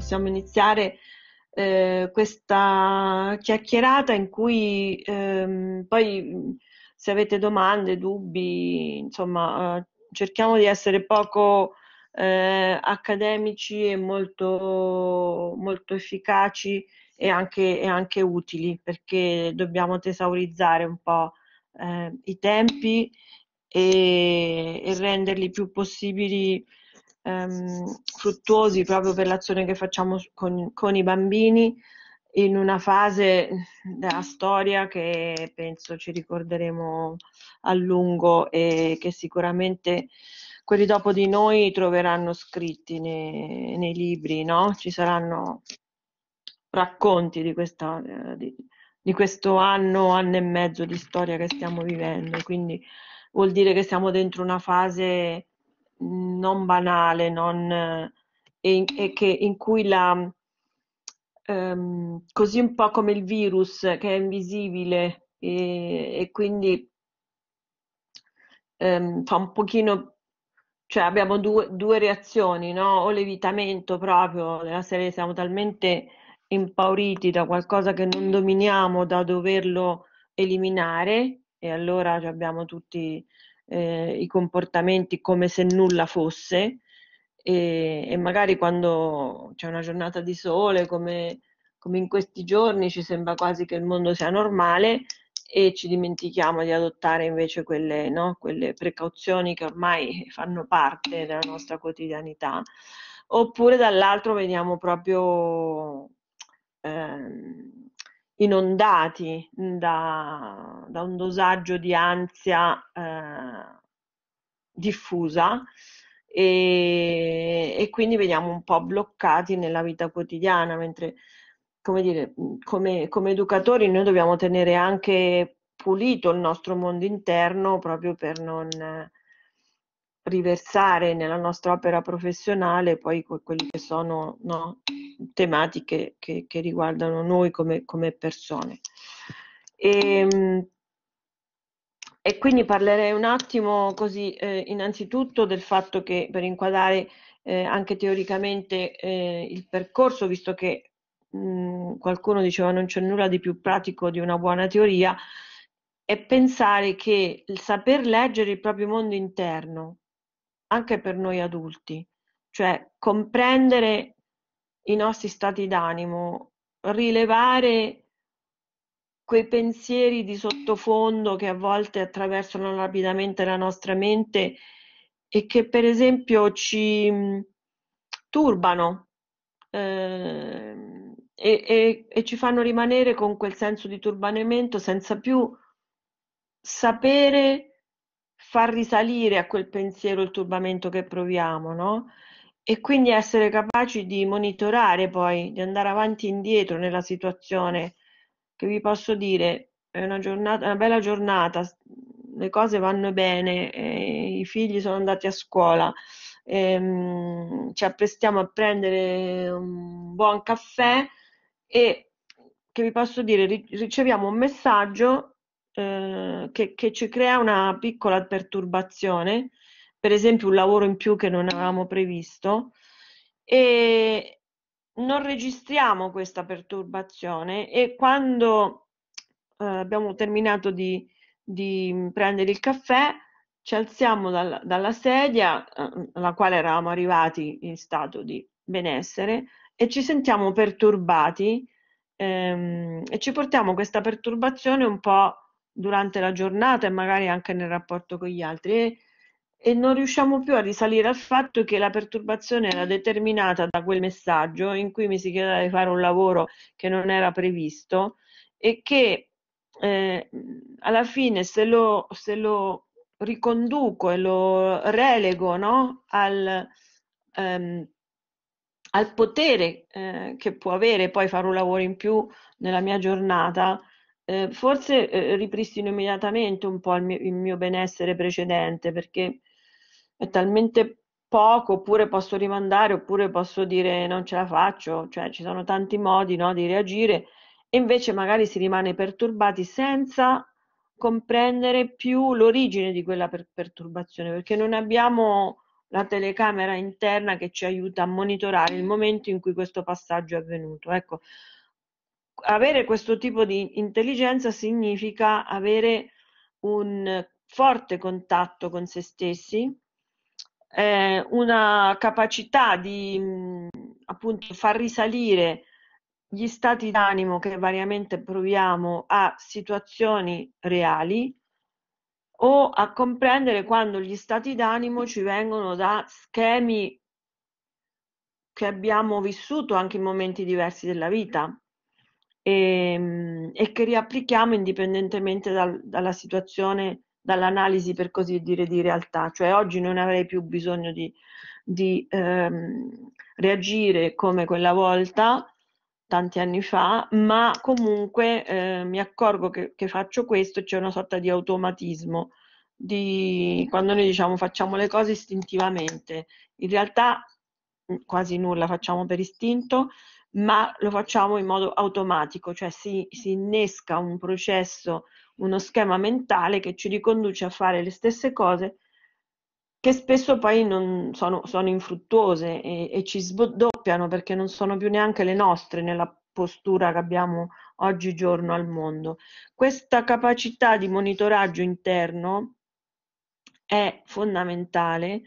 possiamo iniziare eh, questa chiacchierata in cui ehm, poi se avete domande, dubbi, insomma, eh, cerchiamo di essere poco eh, accademici e molto, molto efficaci e anche, e anche, utili perché dobbiamo tesaurizzare un po' eh, i tempi e, e renderli più possibili ehm, fruttuosi proprio per l'azione che facciamo con, con i bambini in una fase della storia che penso ci ricorderemo a lungo e che sicuramente quelli dopo di noi troveranno scritti nei, nei libri, no? ci saranno racconti di, questa, eh, di, di, questo anno, anno e mezzo di storia che stiamo vivendo, quindi vuol dire che siamo dentro una fase non banale, non, eh, e, in, e che, in cui la, um, così un po' come il virus che è invisibile e, e quindi um, fa un pochino, cioè abbiamo due, due reazioni, no? o l'evitamento proprio, nella serie siamo talmente impauriti da qualcosa che non dominiamo, da doverlo eliminare e allora abbiamo tutti eh, i comportamenti come se nulla fosse e, e magari quando c'è una giornata di sole come, come in questi giorni ci sembra quasi che il mondo sia normale e ci dimentichiamo di adottare invece quelle, no, quelle, precauzioni che ormai fanno parte della nostra quotidianità, oppure dall'altro vediamo proprio ehm, inondati mm, da, da un dosaggio di ansia eh, diffusa e, e, quindi veniamo un po' bloccati nella vita quotidiana, mentre come, dire, mm, come, come educatori noi dobbiamo tenere anche pulito il nostro mondo interno proprio per non riversare nella nostra opera professionale poi quelle che sono no, tematiche che, che, riguardano noi come, come persone. E, ehm, e, quindi parlerei un attimo così eh, innanzitutto del fatto che per inquadrare eh, anche teoricamente eh, il percorso, visto che mh, qualcuno diceva non c'è nulla di più pratico di una buona teoria, è pensare che il saper leggere il proprio mondo interno, anche per noi adulti, cioè comprendere i nostri stati d'animo, rilevare quei pensieri di sottofondo che a volte attraversano rapidamente la nostra mente e che per esempio ci mm, turbano eh, e, e, e ci fanno rimanere con quel senso di turbanamento senza più sapere far risalire a quel pensiero il turbamento che proviamo, no? E quindi essere capaci di monitorare poi, di andare avanti e indietro nella situazione, che vi posso dire, è una, giornata, una bella giornata, le cose vanno bene, eh, i figli sono andati a scuola, ehm, ci apprestiamo a prendere un buon caffè e, che vi posso dire, riceviamo un messaggio eh, che, che, ci crea una piccola perturbazione, per esempio un lavoro in più che non avevamo previsto, e non registriamo questa perturbazione e quando eh, abbiamo terminato di, di, prendere il caffè ci alziamo dal, dalla sedia eh, alla quale eravamo arrivati in stato di benessere e ci sentiamo perturbati ehm, e ci portiamo questa perturbazione un po' durante la giornata e magari anche nel rapporto con gli altri e, e non riusciamo più a risalire al fatto che la perturbazione era determinata da quel messaggio in cui mi si chiedeva di fare un lavoro che non era previsto e che eh, alla fine se lo, se lo, riconduco e lo relego no? al, ehm, al, potere eh, che può avere poi fare un lavoro in più nella mia giornata, eh, forse eh, ripristino immediatamente un po' il mio, il mio, benessere precedente perché è talmente poco, oppure posso rimandare, oppure posso dire non ce la faccio, cioè ci sono tanti modi no, di reagire e invece magari si rimane perturbati senza comprendere più l'origine di quella per- perturbazione perché non abbiamo la telecamera interna che ci aiuta a monitorare il momento in cui questo passaggio è avvenuto. Ecco, avere questo tipo di intelligenza significa avere un forte contatto con se stessi, eh, una capacità di mm, appunto far risalire gli stati d'animo che variamente proviamo a situazioni reali o a comprendere quando gli stati d'animo ci vengono da schemi che abbiamo vissuto anche in momenti diversi della vita e, ehm, e che riapplichiamo indipendentemente dal, dalla situazione, dall'analisi per così dire di realtà, cioè oggi non avrei più bisogno di, di ehm, reagire come quella volta, tanti anni fa, ma comunque eh, mi accorgo che, che faccio questo e c'è una sorta di automatismo, di quando noi diciamo facciamo le cose istintivamente, in realtà mm, quasi nulla facciamo per istinto ma lo facciamo in modo automatico, cioè si, si innesca un processo, uno schema mentale che ci riconduce a fare le stesse cose che spesso poi non sono, sono infruttuose e, e, ci sdoppiano perché non sono più neanche le nostre nella postura che abbiamo oggigiorno al mondo. Questa capacità di monitoraggio interno è fondamentale,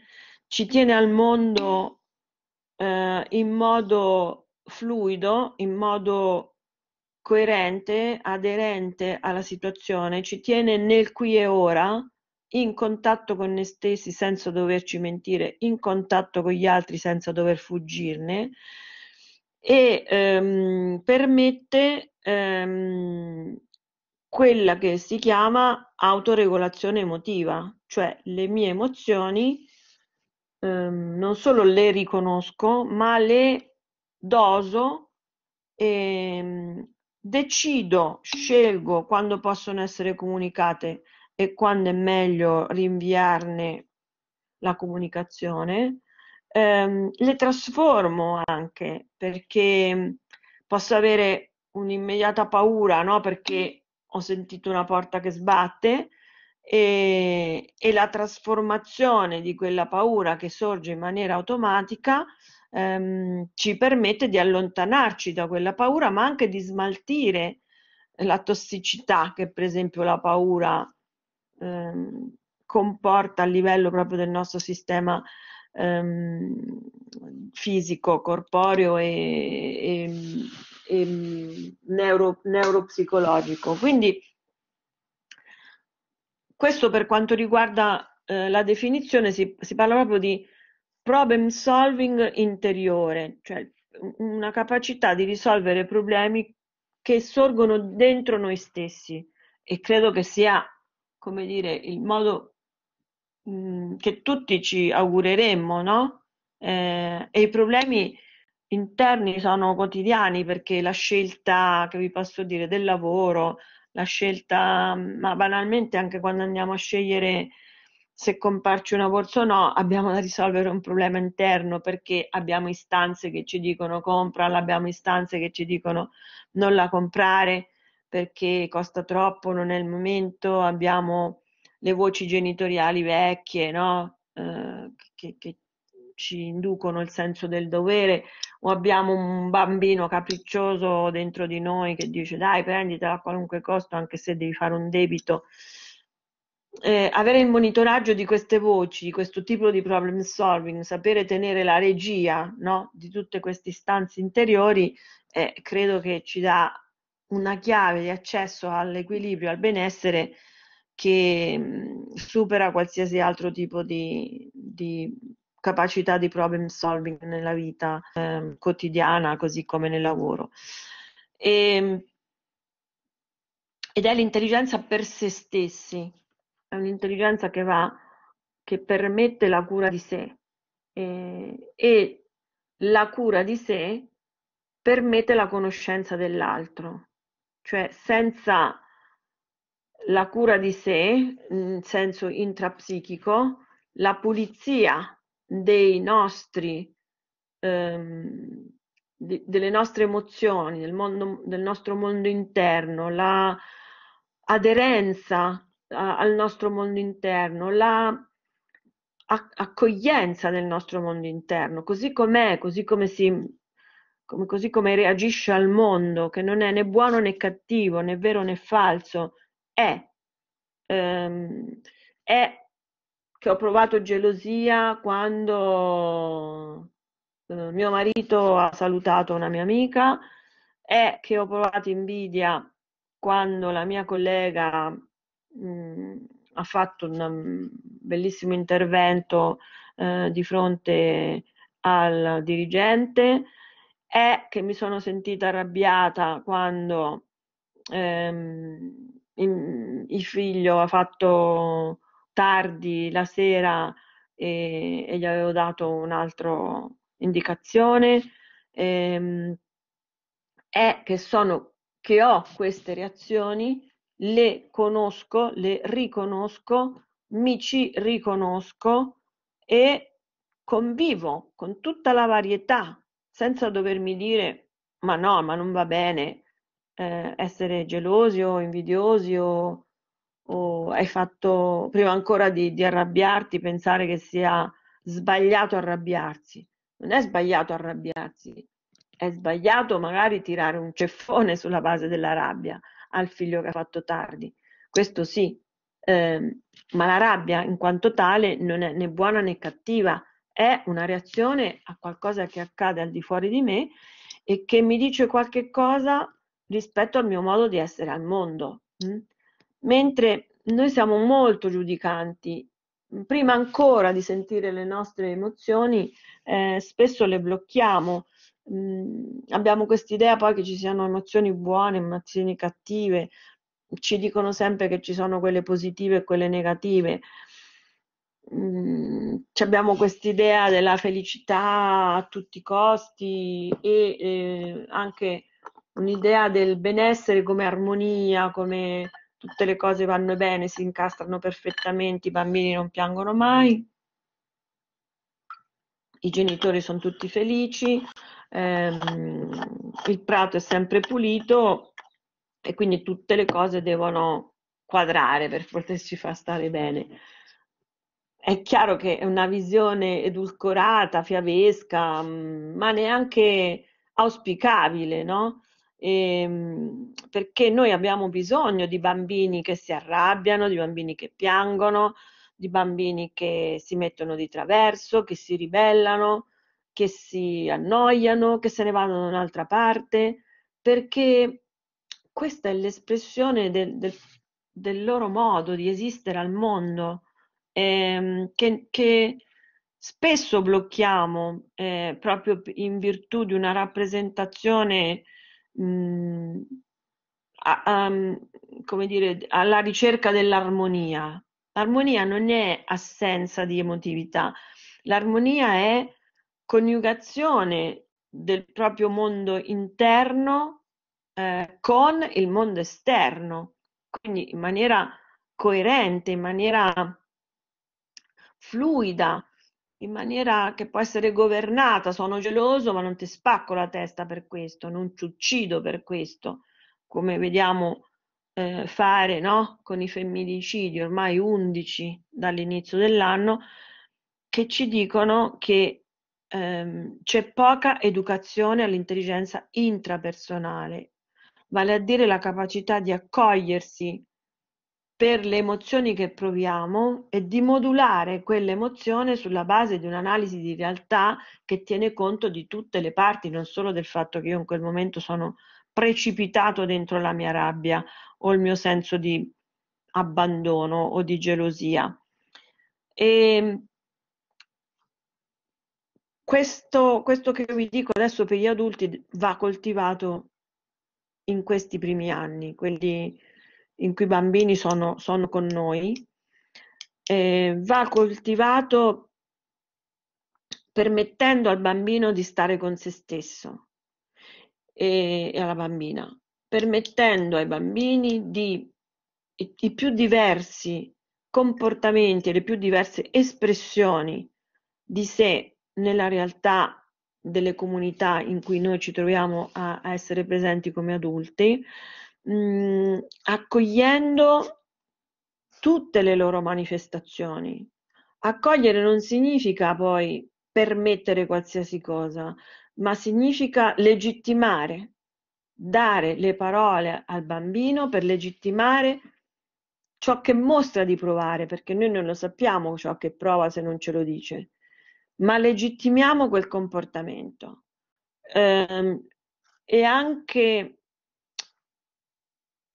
ci tiene al mondo eh, in modo fluido, in modo coerente, aderente alla situazione, ci tiene nel qui e ora, in contatto con noi stessi senza doverci mentire, in contatto con gli altri senza dover fuggirne e ehm, permette ehm, quella che si chiama autoregolazione emotiva, cioè le mie emozioni ehm, non solo le riconosco, ma le doso e ehm, decido, scelgo quando possono essere comunicate e quando è meglio rinviarne la comunicazione. Ehm, le trasformo anche perché posso avere un'immediata paura, no? Perché ho sentito una porta che sbatte e, e la trasformazione di quella paura che sorge in maniera automatica ehm, ci permette di allontanarci da quella paura, ma anche di smaltire la tossicità che per esempio la paura ehm, comporta a livello proprio del nostro sistema ehm, fisico, corporeo e, e, e neuro, neuropsicologico. Quindi questo per quanto riguarda eh, la definizione si, si parla proprio di problem solving interiore, cioè una capacità di risolvere problemi che sorgono dentro noi stessi e credo che sia, come dire, il modo mh, mm, che tutti ci augureremmo, no? Eh, e i problemi interni sono quotidiani perché la scelta, che vi posso dire, del lavoro, la scelta, mm, ma banalmente anche quando andiamo a scegliere se comparci una borsa o no, abbiamo da risolvere un problema interno perché abbiamo istanze che ci dicono comprala, abbiamo istanze che ci dicono non la comprare perché costa troppo, non è il momento, abbiamo le voci genitoriali vecchie, no? Eh, che, che ci inducono il senso del dovere o abbiamo un bambino capriccioso dentro di noi che dice dai prenditela a qualunque costo anche se devi fare un debito eh, avere il monitoraggio di queste voci, di questo tipo di problem solving, sapere tenere la regia no? di tutte queste istanze interiori, eh, credo che ci dà una chiave di accesso all'equilibrio, al benessere che mh, mm, supera qualsiasi altro tipo di, di, capacità di problem solving nella vita eh, quotidiana, così come nel lavoro. E, ehm, ed è l'intelligenza per se stessi, è un'intelligenza che va, che permette la cura di sé eh, e la cura di sé permette la conoscenza dell'altro, cioè senza la cura di sé, in senso intrapsichico, la pulizia dei nostri, ehm, di, delle nostre emozioni, del, mondo, del nostro mondo interno, la aderenza a, al nostro mondo interno, la accoglienza del nostro mondo interno, così com'è, così come si come, così come reagisce al mondo, che non è né buono né cattivo, né vero né falso, è, ehm, è che ho provato gelosia quando eh, mio marito ha salutato una mia amica, è che ho provato invidia quando la mia collega mh, mm, ha fatto un mm, bellissimo intervento eh, di fronte al dirigente, è che mi sono sentita arrabbiata quando ehm, il figlio ha fatto tardi la sera e, e gli avevo dato un'altra indicazione. Ehm, è che sono che ho queste reazioni le conosco, le riconosco, mi ci riconosco e convivo con tutta la varietà senza dovermi dire ma no, ma non va bene eh, essere gelosi o invidiosi o, o hai fatto prima ancora di, di arrabbiarti pensare che sia sbagliato arrabbiarsi. Non è sbagliato arrabbiarsi, è sbagliato magari tirare un ceffone sulla base della rabbia, al figlio che ha fatto tardi. Questo sì, eh, ma la rabbia in quanto tale non è né buona né cattiva, è una reazione a qualcosa che accade al di fuori di me e che mi dice qualche cosa rispetto al mio modo di essere al mondo. Mm? Mentre noi siamo molto giudicanti, prima ancora di sentire le nostre emozioni, eh, spesso le blocchiamo mh, mhmm, abbiamo quest'idea poi che ci siano emozioni buone, emozioni cattive, ci dicono sempre che ci sono quelle positive e quelle negative. Mm, abbiamo quest'idea della felicità a tutti i costi e eh, anche un'idea del benessere come armonia, come tutte le cose vanno bene, si incastrano perfettamente, i bambini non piangono mai i genitori sono tutti felici, ehm, il prato è sempre pulito e quindi tutte le cose devono quadrare per poterci far stare bene. È chiaro che è una visione edulcorata, fiavesca, mm, ma neanche auspicabile, no? E, ehm, perché noi abbiamo bisogno di bambini che si arrabbiano, di bambini che piangono, di bambini che si mettono di traverso, che si ribellano, che si annoiano, che se ne vanno da un'altra parte, perché questa è l'espressione del, del, del loro modo di esistere al mondo, ehm, che, che, spesso blocchiamo eh, proprio in virtù di una rappresentazione mh, mm, a, a, mm, come dire, alla ricerca dell'armonia, L'armonia non è assenza di emotività, l'armonia è coniugazione del proprio mondo interno eh, con il mondo esterno, quindi in maniera coerente, in maniera fluida, in maniera che può essere governata. Sono geloso, ma non ti spacco la testa per questo, non ti uccido per questo, come vediamo eh, fare no? con i femminicidi, ormai 11 dall'inizio dell'anno, che ci dicono che ehm, c'è poca educazione all'intelligenza intrapersonale, vale a dire la capacità di accogliersi per le emozioni che proviamo e di modulare quell'emozione sulla base di un'analisi di realtà che tiene conto di tutte le parti, non solo del fatto che io in quel momento sono precipitato dentro la mia rabbia o il mio senso di abbandono o di gelosia. E questo, questo che vi dico adesso per gli adulti va coltivato in questi primi anni, quelli in cui i bambini sono, sono con noi, eh, va coltivato permettendo al bambino di stare con se stesso, e, e alla bambina, permettendo ai bambini di, i più diversi comportamenti e le più diverse espressioni di sé nella realtà delle comunità in cui noi ci troviamo a, a essere presenti come adulti, mh, mm, accogliendo tutte le loro manifestazioni. Accogliere non significa poi permettere qualsiasi cosa, ma significa legittimare, dare le parole al bambino per legittimare ciò che mostra di provare, perché noi non lo sappiamo ciò che prova se non ce lo dice, ma legittimiamo quel comportamento. Ehm, e anche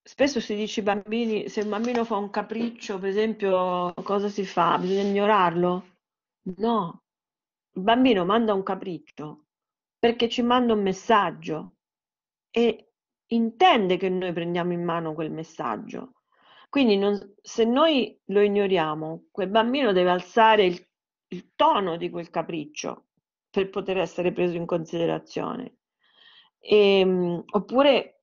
spesso si dice ai bambini, se un bambino fa un capriccio, per esempio, cosa si fa? Bisogna ignorarlo? No, il bambino manda un capriccio, perché ci manda un messaggio e intende che noi prendiamo in mano quel messaggio. Quindi non, se noi lo ignoriamo, quel bambino deve alzare il, il tono di quel capriccio per poter essere preso in considerazione. E, ehm, oppure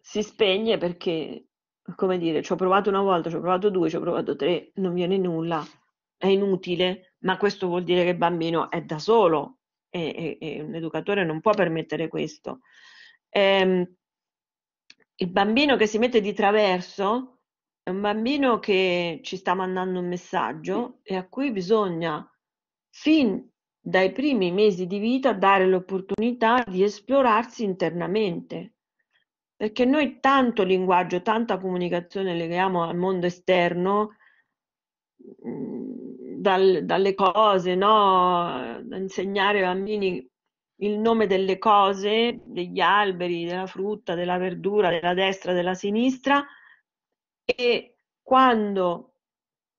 si spegne perché, come dire, ci ho provato una volta, ci ho provato due, ci ho provato tre, non viene nulla, è inutile, ma questo vuol dire che il bambino è da solo, e, e, e un educatore non può permettere questo. Ehm, il bambino che si mette di traverso è un bambino che ci sta mandando un messaggio e a cui bisogna fin dai primi mesi di vita dare l'opportunità di esplorarsi internamente. Perché noi tanto linguaggio, tanta comunicazione leghiamo al mondo esterno, mm, dal, dalle cose, no? insegnare ai bambini il nome delle cose, degli alberi, della frutta, della verdura, della destra, della sinistra e quando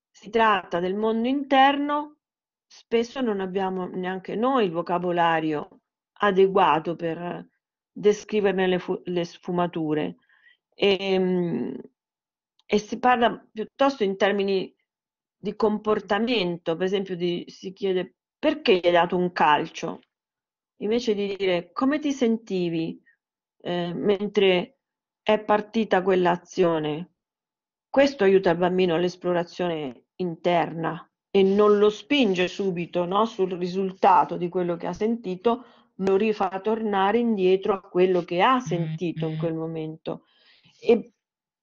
si tratta del mondo interno spesso non abbiamo neanche noi il vocabolario adeguato per descriverne le, fu- le sfumature e, ehm, e si parla piuttosto in termini di comportamento, per esempio di, si chiede perché gli hai dato un calcio, invece di dire come ti sentivi eh, mentre è partita quell'azione. Questo aiuta il bambino all'esplorazione interna e non lo spinge subito no, sul risultato di quello che ha sentito, lo rifà tornare indietro a quello che ha sentito in quel mm-hmm. momento. È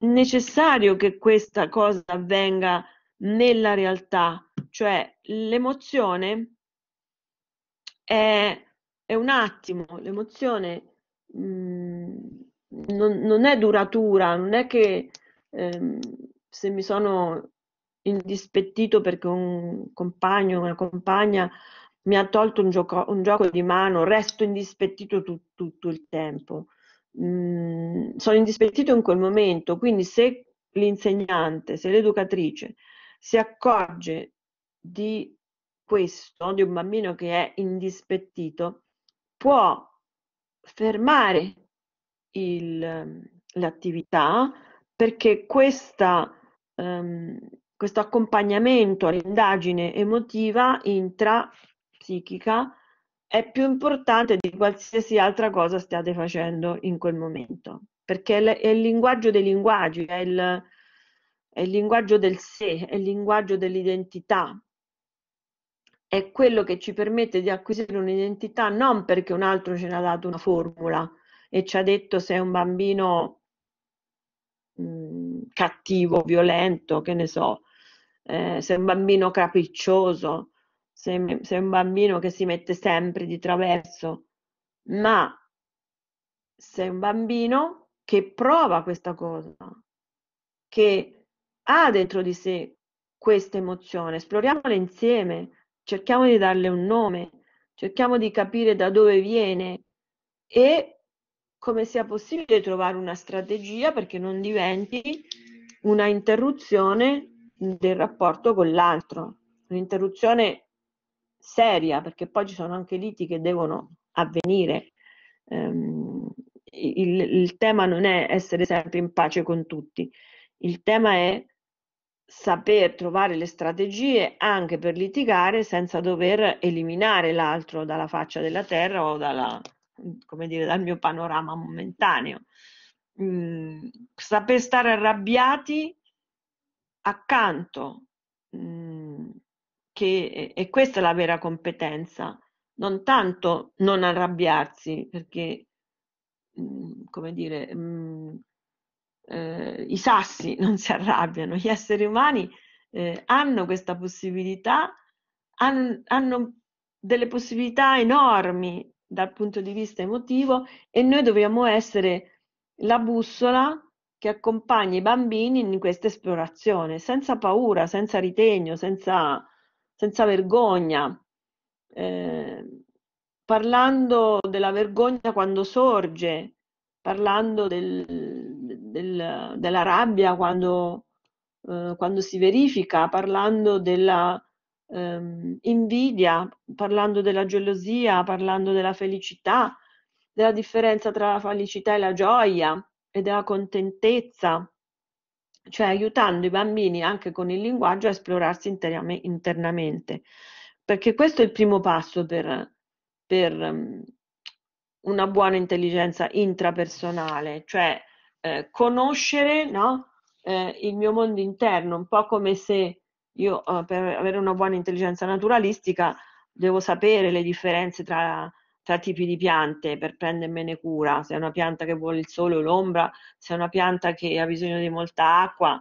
necessario che questa cosa avvenga nella realtà, cioè l'emozione è, è un attimo, l'emozione mh, mm, non, non, è duratura, non è che ehm, se mi sono indispettito perché un compagno, una compagna mi ha tolto un gioco, un gioco di mano, resto indispettito tu, tutto il tempo. Mm, sono indispettito in quel momento, quindi se l'insegnante, se l'educatrice si accorge di questo, di un bambino che è indispettito, può fermare il, ehm, l'attività perché questa, um, questo accompagnamento all'indagine emotiva intrapsichica è più importante di qualsiasi altra cosa stiate facendo in quel momento, perché è il linguaggio dei linguaggi, è il, è il linguaggio del sé, è il linguaggio dell'identità, è quello che ci permette di acquisire un'identità non perché un altro ce l'ha ha dato una formula e ci ha detto se è un bambino mh, mm, cattivo, violento, che ne so, eh, se è un bambino capriccioso, se, se è un bambino che si mette sempre di traverso, ma se è un bambino che prova questa cosa, che ha ah, dentro di sé questa emozione, esploriamola insieme, cerchiamo di darle un nome, cerchiamo di capire da dove viene e come sia possibile trovare una strategia perché non diventi una interruzione del rapporto con l'altro, un'interruzione seria perché poi ci sono anche liti che devono avvenire. Um, il, il tema non è essere sempre in pace con tutti, il tema è saper trovare le strategie anche per litigare senza dover eliminare l'altro dalla faccia della terra o dalla, dire, dal mio panorama momentaneo. Mm, saper stare arrabbiati accanto, mm, che, e questa è la vera competenza, non tanto non arrabbiarsi, perché, mm, come dire, mm, eh, i sassi non si arrabbiano, gli esseri umani eh, hanno questa possibilità, hanno, hanno delle possibilità enormi dal punto di vista emotivo e noi dobbiamo essere la bussola che accompagna i bambini in questa esplorazione, senza paura, senza ritegno, senza, senza vergogna. Eh, parlando della vergogna quando sorge, parlando del, del, della rabbia quando, eh, quando, si verifica, parlando della ehm, invidia, parlando della gelosia, parlando della felicità, della differenza tra la felicità e la gioia e della contentezza, cioè aiutando i bambini anche con il linguaggio a esplorarsi interame, internamente. Perché questo è il primo passo per, per ehm, una buona intelligenza intrapersonale, cioè eh, conoscere no? eh, il mio mondo interno, un po' come se io eh, per avere una buona intelligenza naturalistica devo sapere le differenze tra, tra, tipi di piante per prendermene cura, se è una pianta che vuole il sole o l'ombra, se è una pianta che ha bisogno di molta acqua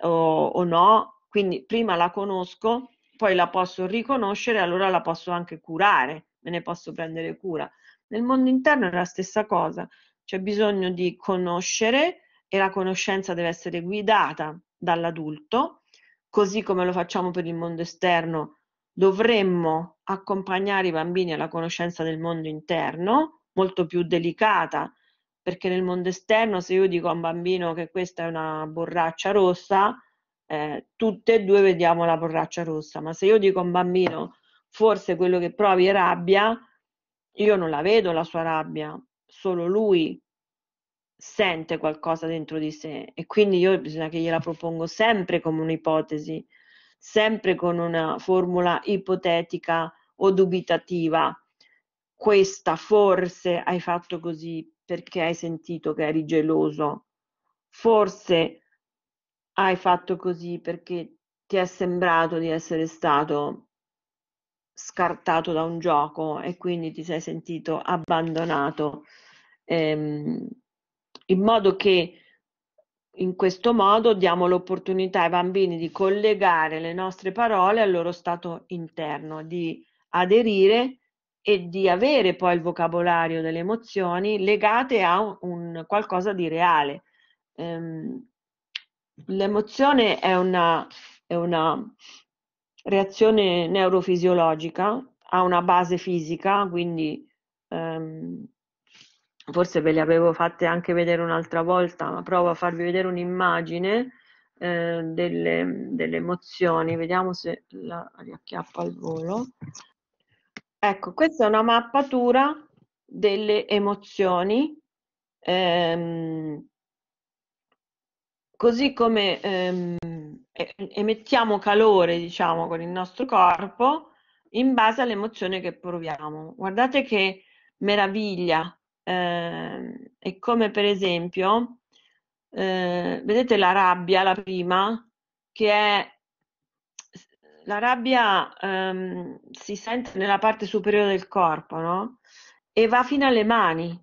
o, o no, quindi prima la conosco, poi la posso riconoscere, allora la posso anche curare, me ne posso prendere cura. Nel mondo interno è la stessa cosa, c'è bisogno di conoscere e la conoscenza deve essere guidata dall'adulto, così come lo facciamo per il mondo esterno, dovremmo accompagnare i bambini alla conoscenza del mondo interno, molto più delicata, perché nel mondo esterno se io dico a un bambino che questa è una borraccia rossa, eh, tutte e due vediamo la borraccia rossa, ma se io dico a un bambino forse quello che provi è rabbia, io non la vedo la sua rabbia, solo lui sente qualcosa dentro di sé e quindi io bisogna che gliela propongo sempre come un'ipotesi, sempre con una formula ipotetica o dubitativa. Questa forse hai fatto così perché hai sentito che eri geloso, forse hai fatto così perché ti è sembrato di essere stato scartato da un gioco e quindi ti sei sentito abbandonato ehm, in modo che in questo modo diamo l'opportunità ai bambini di collegare le nostre parole al loro stato interno, di aderire e di avere poi il vocabolario delle emozioni legate a un, un qualcosa di reale. Ehm, l'emozione è una, è una reazione neurofisiologica, ha una base fisica, quindi ehm, forse ve le avevo fatte anche vedere un'altra volta, ma provo a farvi vedere un'immagine eh, delle, delle, emozioni, vediamo se la riacchiappo al volo. Ecco, questa è una mappatura delle emozioni, ehm, così come ehm, emettiamo calore, diciamo, con il nostro corpo in base all'emozione che proviamo. Guardate che meraviglia eh, è come per esempio, eh, vedete la rabbia, la prima, che è la rabbia ehm, si sente nella parte superiore del corpo, no? E va fino alle mani,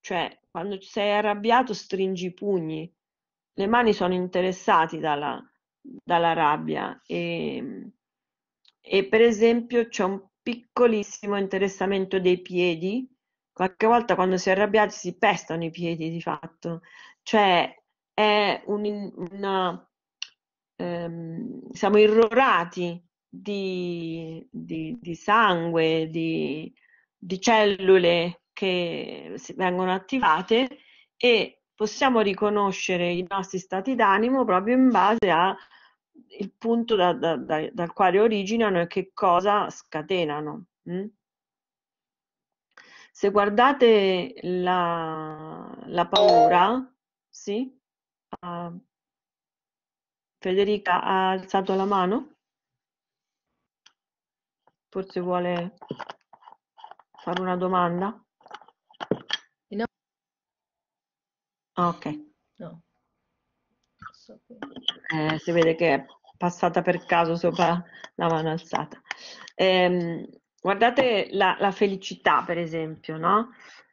cioè quando sei arrabbiato stringi i pugni, le mani sono interessate dalla, dalla rabbia e, ehm, e per esempio c'è un piccolissimo interessamento dei piedi qualche volta quando si è arrabbiati si pestano i piedi di fatto, cioè è un, una, ehm, siamo irrorati di, di, di sangue, di, di, cellule che vengono attivate e possiamo riconoscere i nostri stati d'animo proprio in base al punto da, da, da, dal quale originano e che cosa scatenano. Mh? Mm? Se guardate la, la paura, sì, uh, Federica ha alzato la mano, forse vuole fare una domanda. No. Ah, ok. No. Eh, si vede che è passata per caso sopra la mano alzata. Eh, Guardate la, la felicità, per esempio, no?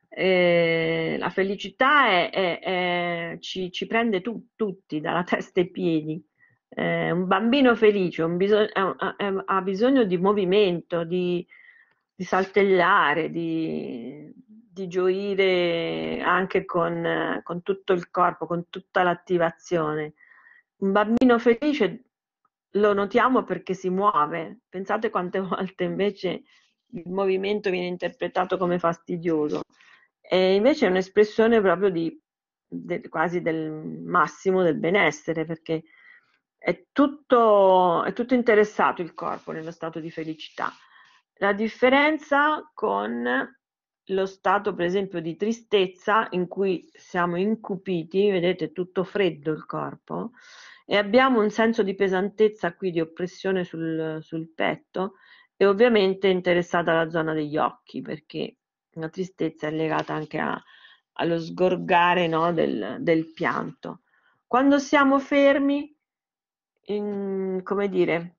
Eh, la felicità è, è, è, ci, ci, prende tu, tutti, dalla testa ai piedi. Eh, un bambino felice un bisog ha bisogno di movimento, di, di saltellare, di, di, gioire anche con, con tutto il corpo, con tutta l'attivazione. Un bambino felice lo notiamo perché si muove. Pensate quante volte invece il movimento viene interpretato come fastidioso. E invece è un'espressione proprio di, de, quasi del massimo del benessere, perché è tutto, è tutto interessato il corpo nello stato di felicità. La differenza con lo stato, per esempio, di tristezza in cui siamo incupiti, vedete, è tutto freddo il corpo, e abbiamo un senso di pesantezza qui, di oppressione sul, sul petto e ovviamente interessata la zona degli occhi perché la tristezza è legata anche a, allo sgorgare no, del, del, pianto. Quando siamo fermi, in, come dire,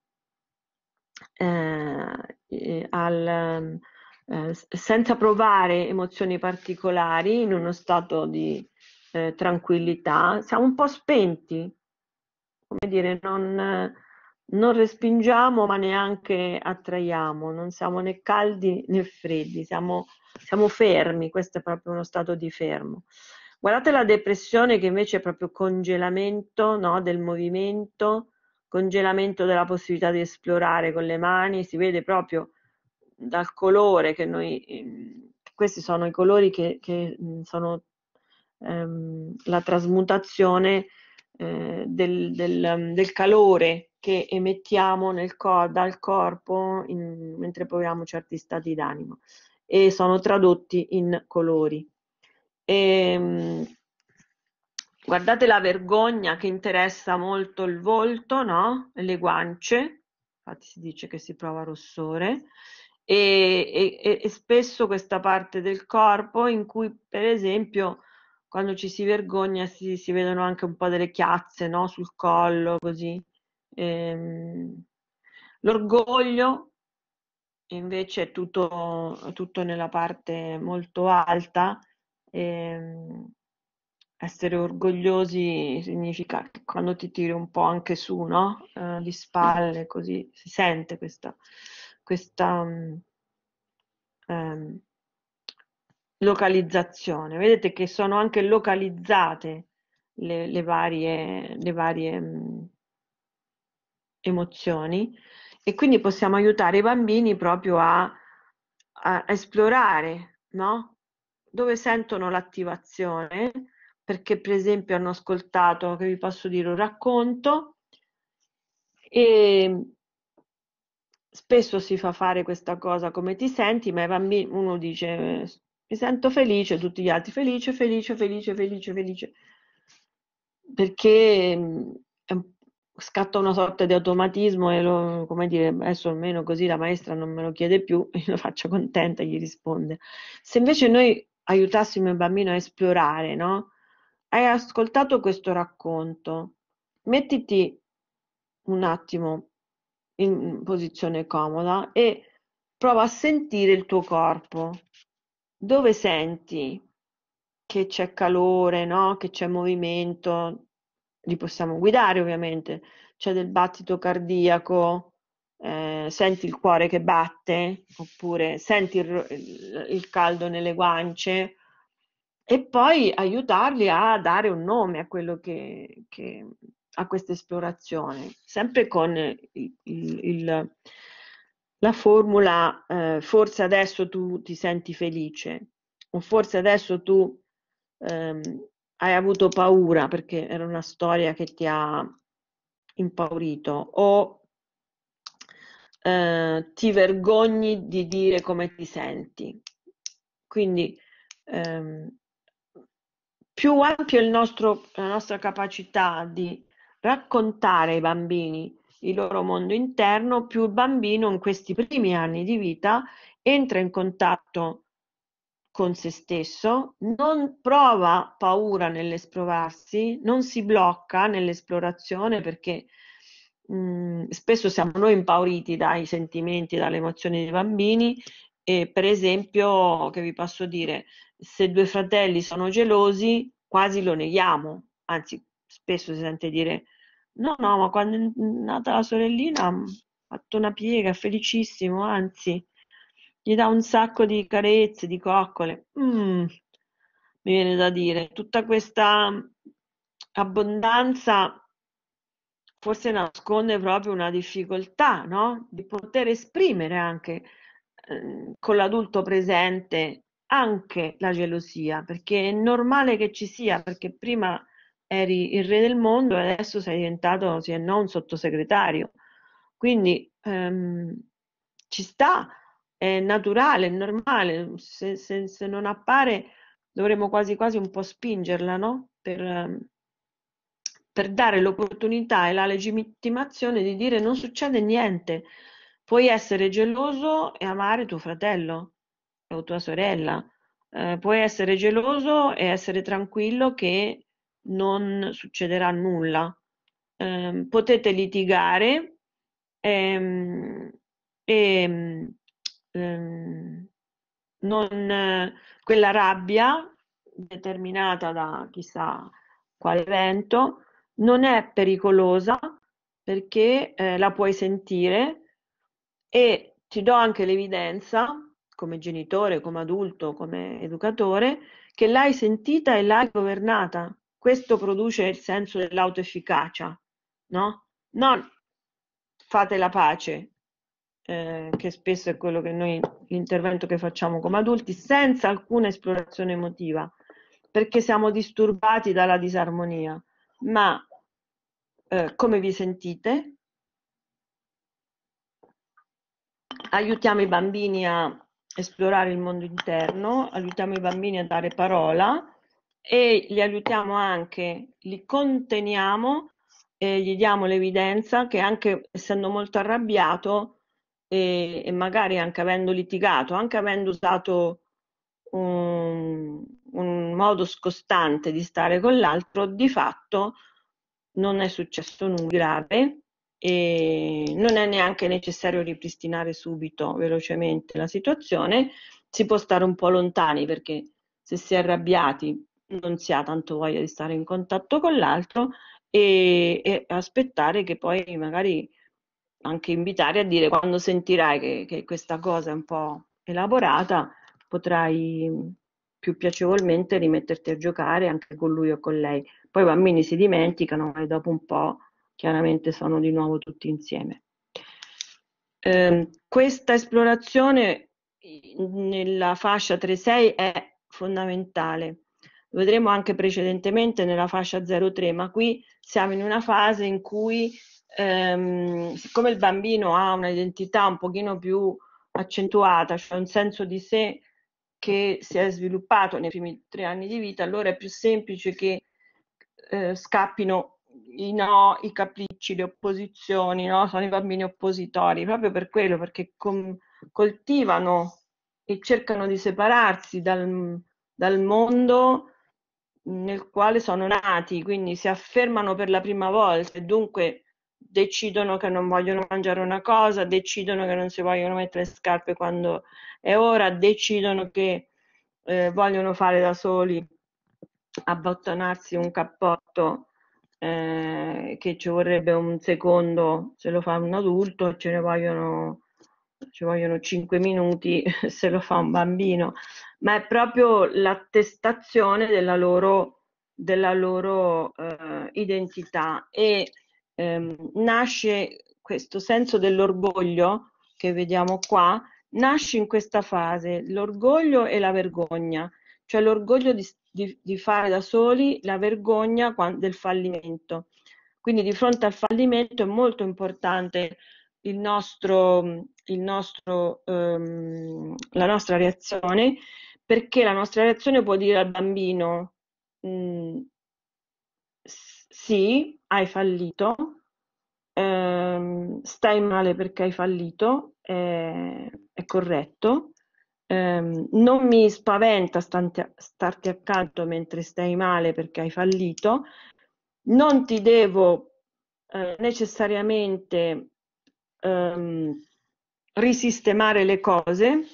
eh, eh al, eh, senza provare emozioni particolari, in uno stato di eh, tranquillità, siamo un po' spenti, come dire, non, non respingiamo ma neanche attraiamo, non siamo né caldi né freddi, siamo, siamo, fermi, questo è proprio uno stato di fermo. Guardate la depressione che invece è proprio congelamento no, del movimento, congelamento della possibilità di esplorare con le mani, si vede proprio dal colore che noi, ehm, questi sono i colori che, che sono ehm, la trasmutazione eh, del, del, um, del, calore che emettiamo cor- dal corpo in, mentre proviamo certi stati d'animo e sono tradotti in colori. E, ehm, guardate la vergogna che interessa molto il volto, no? le guance, infatti si dice che si prova rossore, e, e, e, spesso questa parte del corpo in cui per esempio quando ci si vergogna si, si vedono anche un po' delle chiazze no? sul collo, così. Ehm, l'orgoglio invece è tutto, è tutto, nella parte molto alta. Ehm, essere orgogliosi significa che quando ti tiri un po' anche su, no? Eh, di spalle, così si sente questa, questa um, localizzazione. Vedete che sono anche localizzate le, le varie, le varie mh, mm, emozioni e quindi possiamo aiutare i bambini proprio a, a esplorare no? dove sentono l'attivazione perché per esempio hanno ascoltato, che vi posso dire, un racconto e spesso si fa fare questa cosa come ti senti, ma i bambini, uno dice mi sento felice, tutti gli altri felice, felice, felice, felice, felice, perché scatta una sorta di automatismo e lo, come dire, adesso almeno così la maestra non me lo chiede più, io lo faccio contenta, gli risponde. Se invece noi aiutassimo il bambino a esplorare, no? Hai ascoltato questo racconto, mettiti un attimo in posizione comoda e prova a sentire il tuo corpo, dove senti che c'è calore, no, che c'è movimento, li possiamo guidare ovviamente, c'è del battito cardiaco, eh, senti il cuore che batte, oppure senti il, il, caldo nelle guance, e poi aiutarli a dare un nome a quello che, che a questa esplorazione, sempre con il, il, la formula eh, forse adesso tu ti senti felice o forse adesso tu ehm, hai avuto paura perché era una storia che ti ha impaurito o eh, ti vergogni di dire come ti senti. Quindi ehm, più ampio è la nostra capacità di raccontare ai bambini il loro mondo interno, più il bambino in questi primi anni di vita entra in contatto con se stesso, non prova paura nell'esplorarsi, non si blocca nell'esplorazione perché mh, mm, spesso siamo noi impauriti dai sentimenti, dalle emozioni dei bambini e per esempio, che vi posso dire, se due fratelli sono gelosi, quasi lo neghiamo, anzi spesso si sente dire No, no, ma quando è nata la sorellina ha fatto una piega, è felicissimo, anzi, gli dà un sacco di carezze, di coccole. Mm, mi viene da dire, tutta questa abbondanza forse nasconde proprio una difficoltà, no? Di poter esprimere anche eh, con l'adulto presente anche la gelosia, perché è normale che ci sia, perché prima eri il re del mondo e adesso sei diventato, se no, un sottosegretario. Quindi ehm, ci sta, è naturale, è normale, se, se, se non appare dovremmo quasi quasi un po' spingerla, no? Per, ehm, per dare l'opportunità e la legittimazione di dire non succede niente, puoi essere geloso e amare tuo fratello o tua sorella, eh, puoi essere geloso e essere tranquillo che non succederà nulla. Eh, potete litigare ehm, e ehm, ehm, non, eh, quella rabbia determinata da chissà quale evento non è pericolosa perché eh, la puoi sentire e ti do anche l'evidenza come genitore, come adulto, come educatore, che l'hai sentita e l'hai governata questo produce il senso dell'autoefficacia, no? Non fate la pace, eh, che spesso è quello che noi, l'intervento che facciamo come adulti, senza alcuna esplorazione emotiva, perché siamo disturbati dalla disarmonia. Ma eh, come vi sentite? aiutiamo i bambini a esplorare il mondo interno, aiutiamo i bambini a dare parola e li aiutiamo anche, li conteniamo e gli diamo l'evidenza che anche essendo molto arrabbiato e, e magari anche avendo litigato, anche avendo usato un, un modo scostante di stare con l'altro, di fatto non è successo nulla grave e non è neanche necessario ripristinare subito, velocemente la situazione, si può stare un po' lontani perché se si è arrabbiati non si ha tanto voglia di stare in contatto con l'altro e, e aspettare che poi magari anche invitare a dire quando sentirai che, che questa cosa è un po' elaborata potrai più piacevolmente rimetterti a giocare anche con lui o con lei. Poi i bambini si dimenticano e dopo un po' chiaramente sono di nuovo tutti insieme. Eh, questa esplorazione nella fascia 3-6 è fondamentale lo vedremo anche precedentemente nella fascia 0-3, ma qui siamo in una fase in cui ehm, siccome il bambino ha un'identità un pochino più accentuata, cioè un senso di sé che si è sviluppato nei primi tre anni di vita, allora è più semplice che eh, scappino i no, i capricci, le opposizioni, no? sono i bambini oppositori, proprio per quello, perché com- coltivano e cercano di separarsi dal, dal mondo nel quale sono nati, quindi si affermano per la prima volta e dunque decidono che non vogliono mangiare una cosa, decidono che non si vogliono mettere scarpe quando è ora, decidono che eh, vogliono fare da soli abbottonarsi un cappotto eh, che ci vorrebbe un secondo se lo fa un adulto, ce ne vogliono, ci vogliono 5 minuti se lo fa un bambino ma è proprio l'attestazione della loro, della loro eh, identità e ehm, nasce questo senso dell'orgoglio che vediamo qua, nasce in questa fase l'orgoglio e la vergogna, cioè l'orgoglio di, di, di fare da soli, la vergogna del fallimento. Quindi di fronte al fallimento è molto importante il nostro, il nostro, ehm, la nostra reazione perché la nostra reazione può dire al bambino mm, sì, hai fallito, ehm, stai male perché hai fallito, è, eh, è corretto, ehm, non mi spaventa stante, starti accanto mentre stai male perché hai fallito, non ti devo eh, necessariamente ehm, risistemare le cose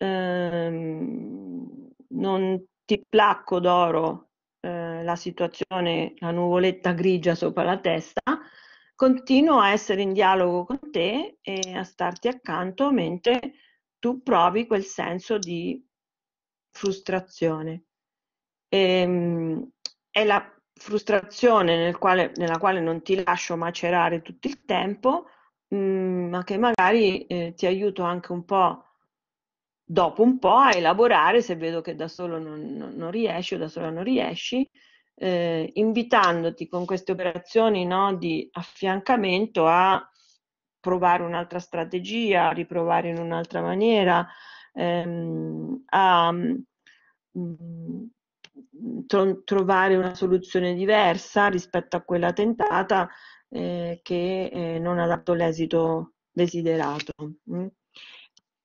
Ehm, non ti placco d'oro eh, la situazione, la nuvoletta grigia sopra la testa, continuo a essere in dialogo con te e a starti accanto mentre tu provi quel senso di frustrazione. E, ehm, è la frustrazione nel quale, nella quale non ti lascio macerare tutto il tempo, mh, mm, ma che magari eh, ti aiuto anche un po' dopo un po' a elaborare, se vedo che da solo non, non riesci o da sola non riesci, eh, invitandoti con queste operazioni no, di affiancamento a provare un'altra strategia, a riprovare in un'altra maniera, ehm, a mh, mm, trovare una soluzione diversa rispetto a quella tentata eh, che eh, non ha dato l'esito desiderato. Mm?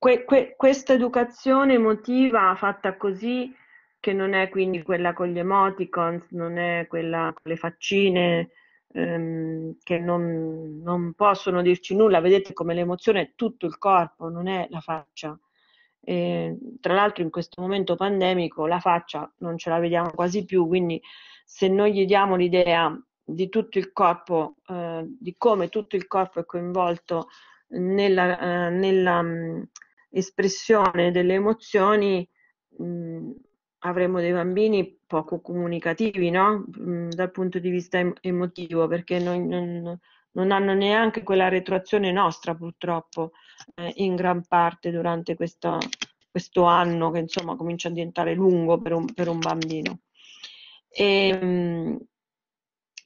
que, que, questa educazione emotiva fatta così, che non è quindi quella con gli emoticons, non è quella con le faccine, ehm, che non, non, possono dirci nulla, vedete come l'emozione è tutto il corpo, non è la faccia. E, tra l'altro in questo momento pandemico la faccia non ce la vediamo quasi più, quindi se noi gli diamo l'idea di tutto il corpo, eh, di come tutto il corpo è coinvolto nella, eh, nella, mm, espressione delle emozioni mh, mm, avremo dei bambini poco comunicativi, no? mh, mm, dal punto di vista em- emotivo, perché non, non, non, hanno neanche quella retroazione nostra purtroppo eh, in gran parte durante questa, questo anno che insomma comincia a diventare lungo per un, per un bambino. E, ehm, mh,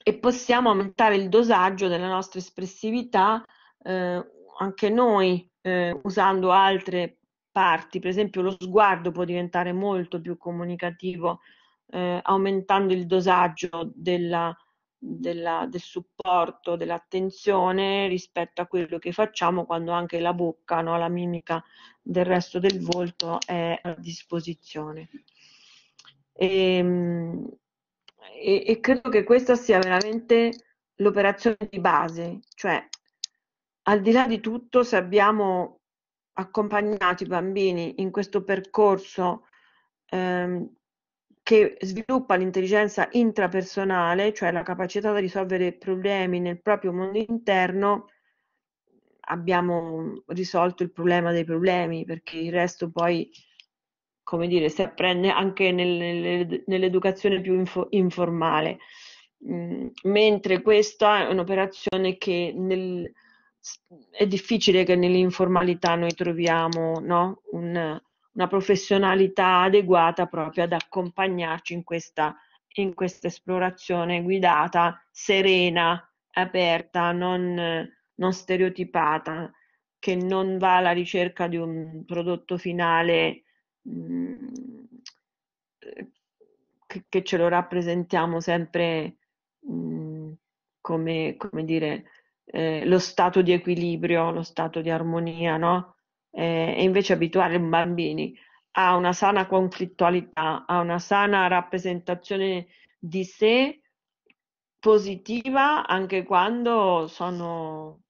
e possiamo aumentare il dosaggio della nostra espressività eh, anche noi eh, usando altre parti, per esempio lo sguardo può diventare molto più comunicativo eh, aumentando il dosaggio della, della, del supporto, dell'attenzione rispetto a quello che facciamo quando anche la bocca, no, la mimica del resto del volto è a disposizione. E, ehm, e, e credo che questa sia veramente l'operazione di base, cioè al di là di tutto, se abbiamo accompagnato i bambini in questo percorso ehm, che sviluppa l'intelligenza intrapersonale, cioè la capacità di risolvere problemi nel proprio mondo interno, abbiamo risolto il problema dei problemi, perché il resto poi, come dire, si apprende anche nel, nell'educazione più info, informale. Mm, mentre questa è un'operazione che nel, è difficile che nell'informalità noi troviamo no? Un, una professionalità adeguata proprio ad accompagnarci in questa, in questa esplorazione guidata, serena, aperta, non, non stereotipata, che non va alla ricerca di un prodotto finale mh, mm, che, che, ce lo rappresentiamo sempre mh, mm, come, come dire eh, lo stato di equilibrio, lo stato di armonia, no? Eh, e invece abituare i bambini a una sana conflittualità, a una sana rappresentazione di sé positiva anche quando sono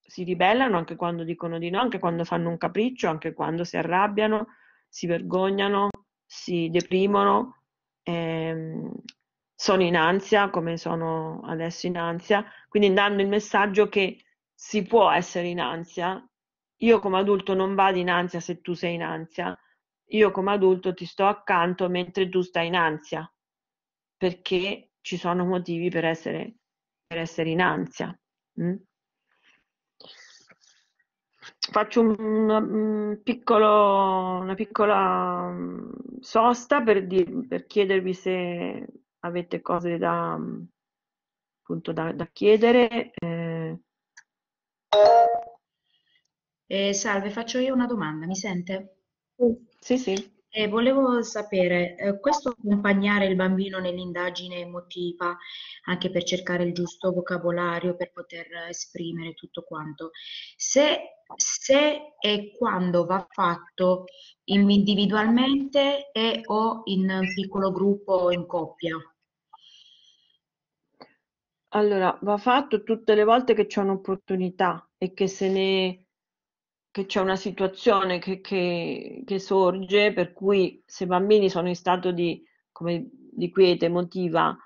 si ribellano, anche quando dicono di no, anche quando fanno un capriccio, anche quando si arrabbiano, si vergognano, si deprimono, ehm, sono in ansia come sono adesso in ansia, quindi dando il messaggio che si può essere in ansia. Io come adulto non vado in ansia se tu sei in ansia, io come adulto ti sto accanto mentre tu stai in ansia, perché ci sono motivi per essere, per essere in ansia. Mm? Faccio una, un piccolo, una piccola mm, sosta per, dir, per chiedervi se avete cose da, mm, appunto, da, da chiedere. Eh. Eh, salve, faccio io una domanda, mi sente? Sì, sì. Eh, volevo sapere, eh, questo accompagnare il bambino nell'indagine emotiva, anche per cercare il giusto vocabolario, per poter esprimere tutto quanto, se, se e quando va fatto individualmente e o in piccolo gruppo o in coppia? Allora, va fatto tutte le volte che c'è un'opportunità e che se ne che c'è una situazione che, che, che sorge, per cui se i bambini sono in stato di, come, di quiete emotiva,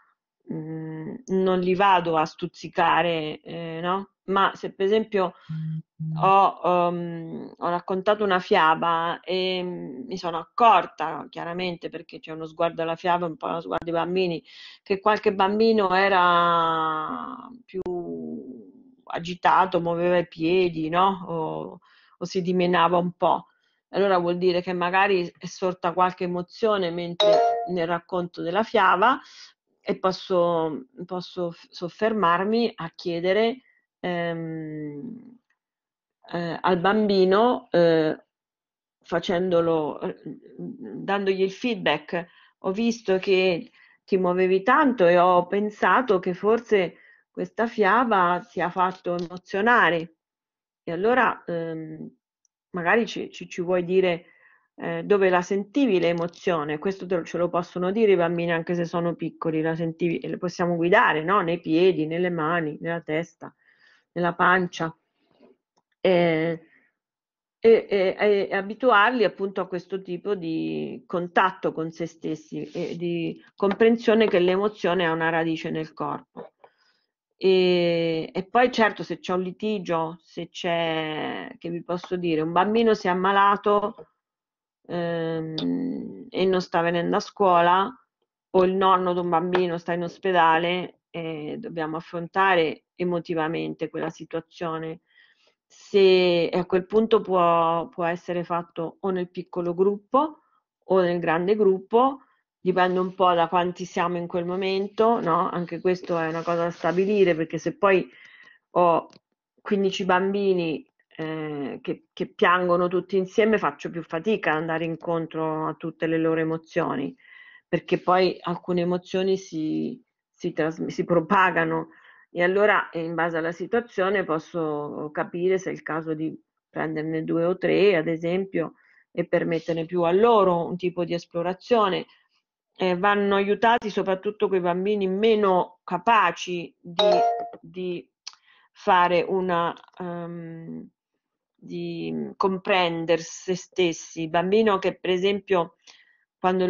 mh, mm, non li vado a stuzzicare, eh, no? ma se per esempio mm-hmm. ho, um, ho, raccontato una fiaba e mi sono accorta, chiaramente perché c'è uno sguardo alla fiaba, e un po' uno sguardo ai bambini, che qualche bambino era più agitato, muoveva i piedi, no? o, o si dimenava un po'. Allora vuol dire che magari è sorta qualche emozione mentre nel racconto della fiaba e posso, posso soffermarmi a chiedere ehm, eh, al bambino eh, facendolo, eh, dandogli il feedback. Ho visto che ti muovevi tanto e ho pensato che forse questa fiaba ti ha fatto emozionare. E allora ehm, magari ci, ci, ci, vuoi dire eh, dove la sentivi l'emozione, questo te, ce lo possono dire i bambini anche se sono piccoli, la sentivi, le possiamo guidare no? nei piedi, nelle mani, nella testa nella pancia e, e, e, e abituarli appunto a questo tipo di contatto con se stessi e di comprensione che l'emozione ha una radice nel corpo. E, e, poi certo se c'è un litigio, se c'è, che vi posso dire, un bambino si è ammalato ehm, e non sta venendo a scuola o il nonno di un bambino sta in ospedale e dobbiamo affrontare emotivamente quella situazione. Se a quel punto può, può essere fatto o nel piccolo gruppo o nel grande gruppo, dipende un po' da quanti siamo in quel momento, no? Anche questo è una cosa da stabilire perché se poi ho 15 bambini eh, che, che, piangono tutti insieme faccio più fatica ad andare incontro a tutte le loro emozioni perché poi alcune emozioni si, si, tras- si propagano e allora eh, in base alla situazione posso capire se è il caso di prenderne due o tre, ad esempio, e permetterne più a loro un tipo di esplorazione. Eh, vanno aiutati soprattutto quei bambini meno capaci di, di fare una um, di mm, comprendere se stessi. bambino che per esempio quando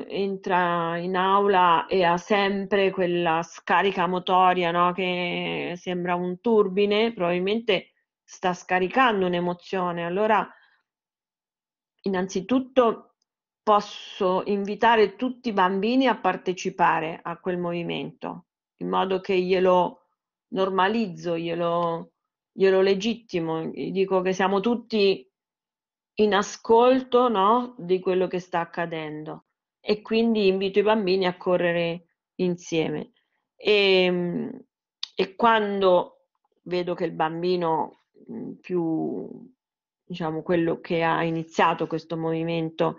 eh, eh, entra in aula e ha sempre quella scarica motoria no? che sembra un turbine, probabilmente sta scaricando un'emozione. Allora, innanzitutto posso invitare tutti i bambini a partecipare a quel movimento, in modo che glielo normalizzo, glielo, glielo legittimo, gli dico che siamo tutti in ascolto, no, di quello che sta accadendo e quindi invito i bambini a correre insieme. E, ehm, e quando vedo che il bambino mm, più, diciamo, quello che ha iniziato questo movimento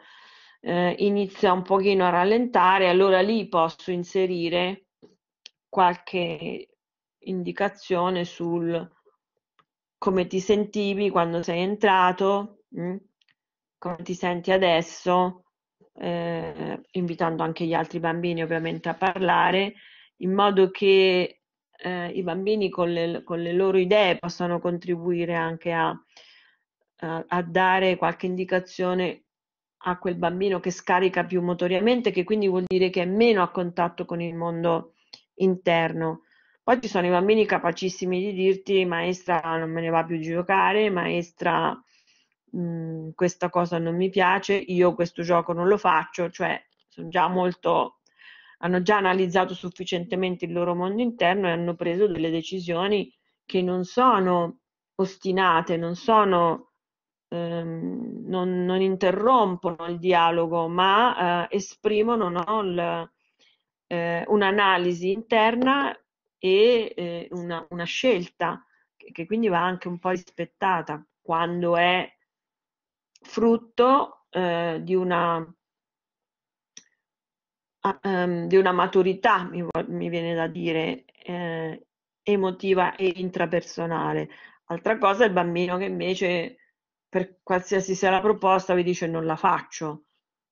eh, inizia un pochino a rallentare, allora lì posso inserire qualche indicazione sul come ti sentivi quando sei entrato, Mm? come ti senti adesso, eh, invitando anche gli altri bambini ovviamente a parlare, in modo che eh, i bambini con le, con le, loro idee possano contribuire anche a, a, a dare qualche indicazione a quel bambino che scarica più motoriamente, che quindi vuol dire che è meno a contatto con il mondo interno. Poi ci sono i bambini capacissimi di dirti maestra non me ne va più giocare, maestra Mhmm, questa cosa non mi piace, io questo gioco non lo faccio, cioè sono già molto, hanno già analizzato sufficientemente il loro mondo interno e hanno preso delle decisioni che non sono ostinate, non sono... Ehm, non, non, interrompono il dialogo, ma eh, esprimono no, il, eh, un'analisi interna e eh, una, una, scelta che, che, quindi va anche un po' rispettata quando è frutto eh, di, una, um, di una maturità, mi, mi, viene da dire, eh, emotiva e intrapersonale. Altra cosa è il bambino che invece per qualsiasi sia la proposta vi dice non la faccio.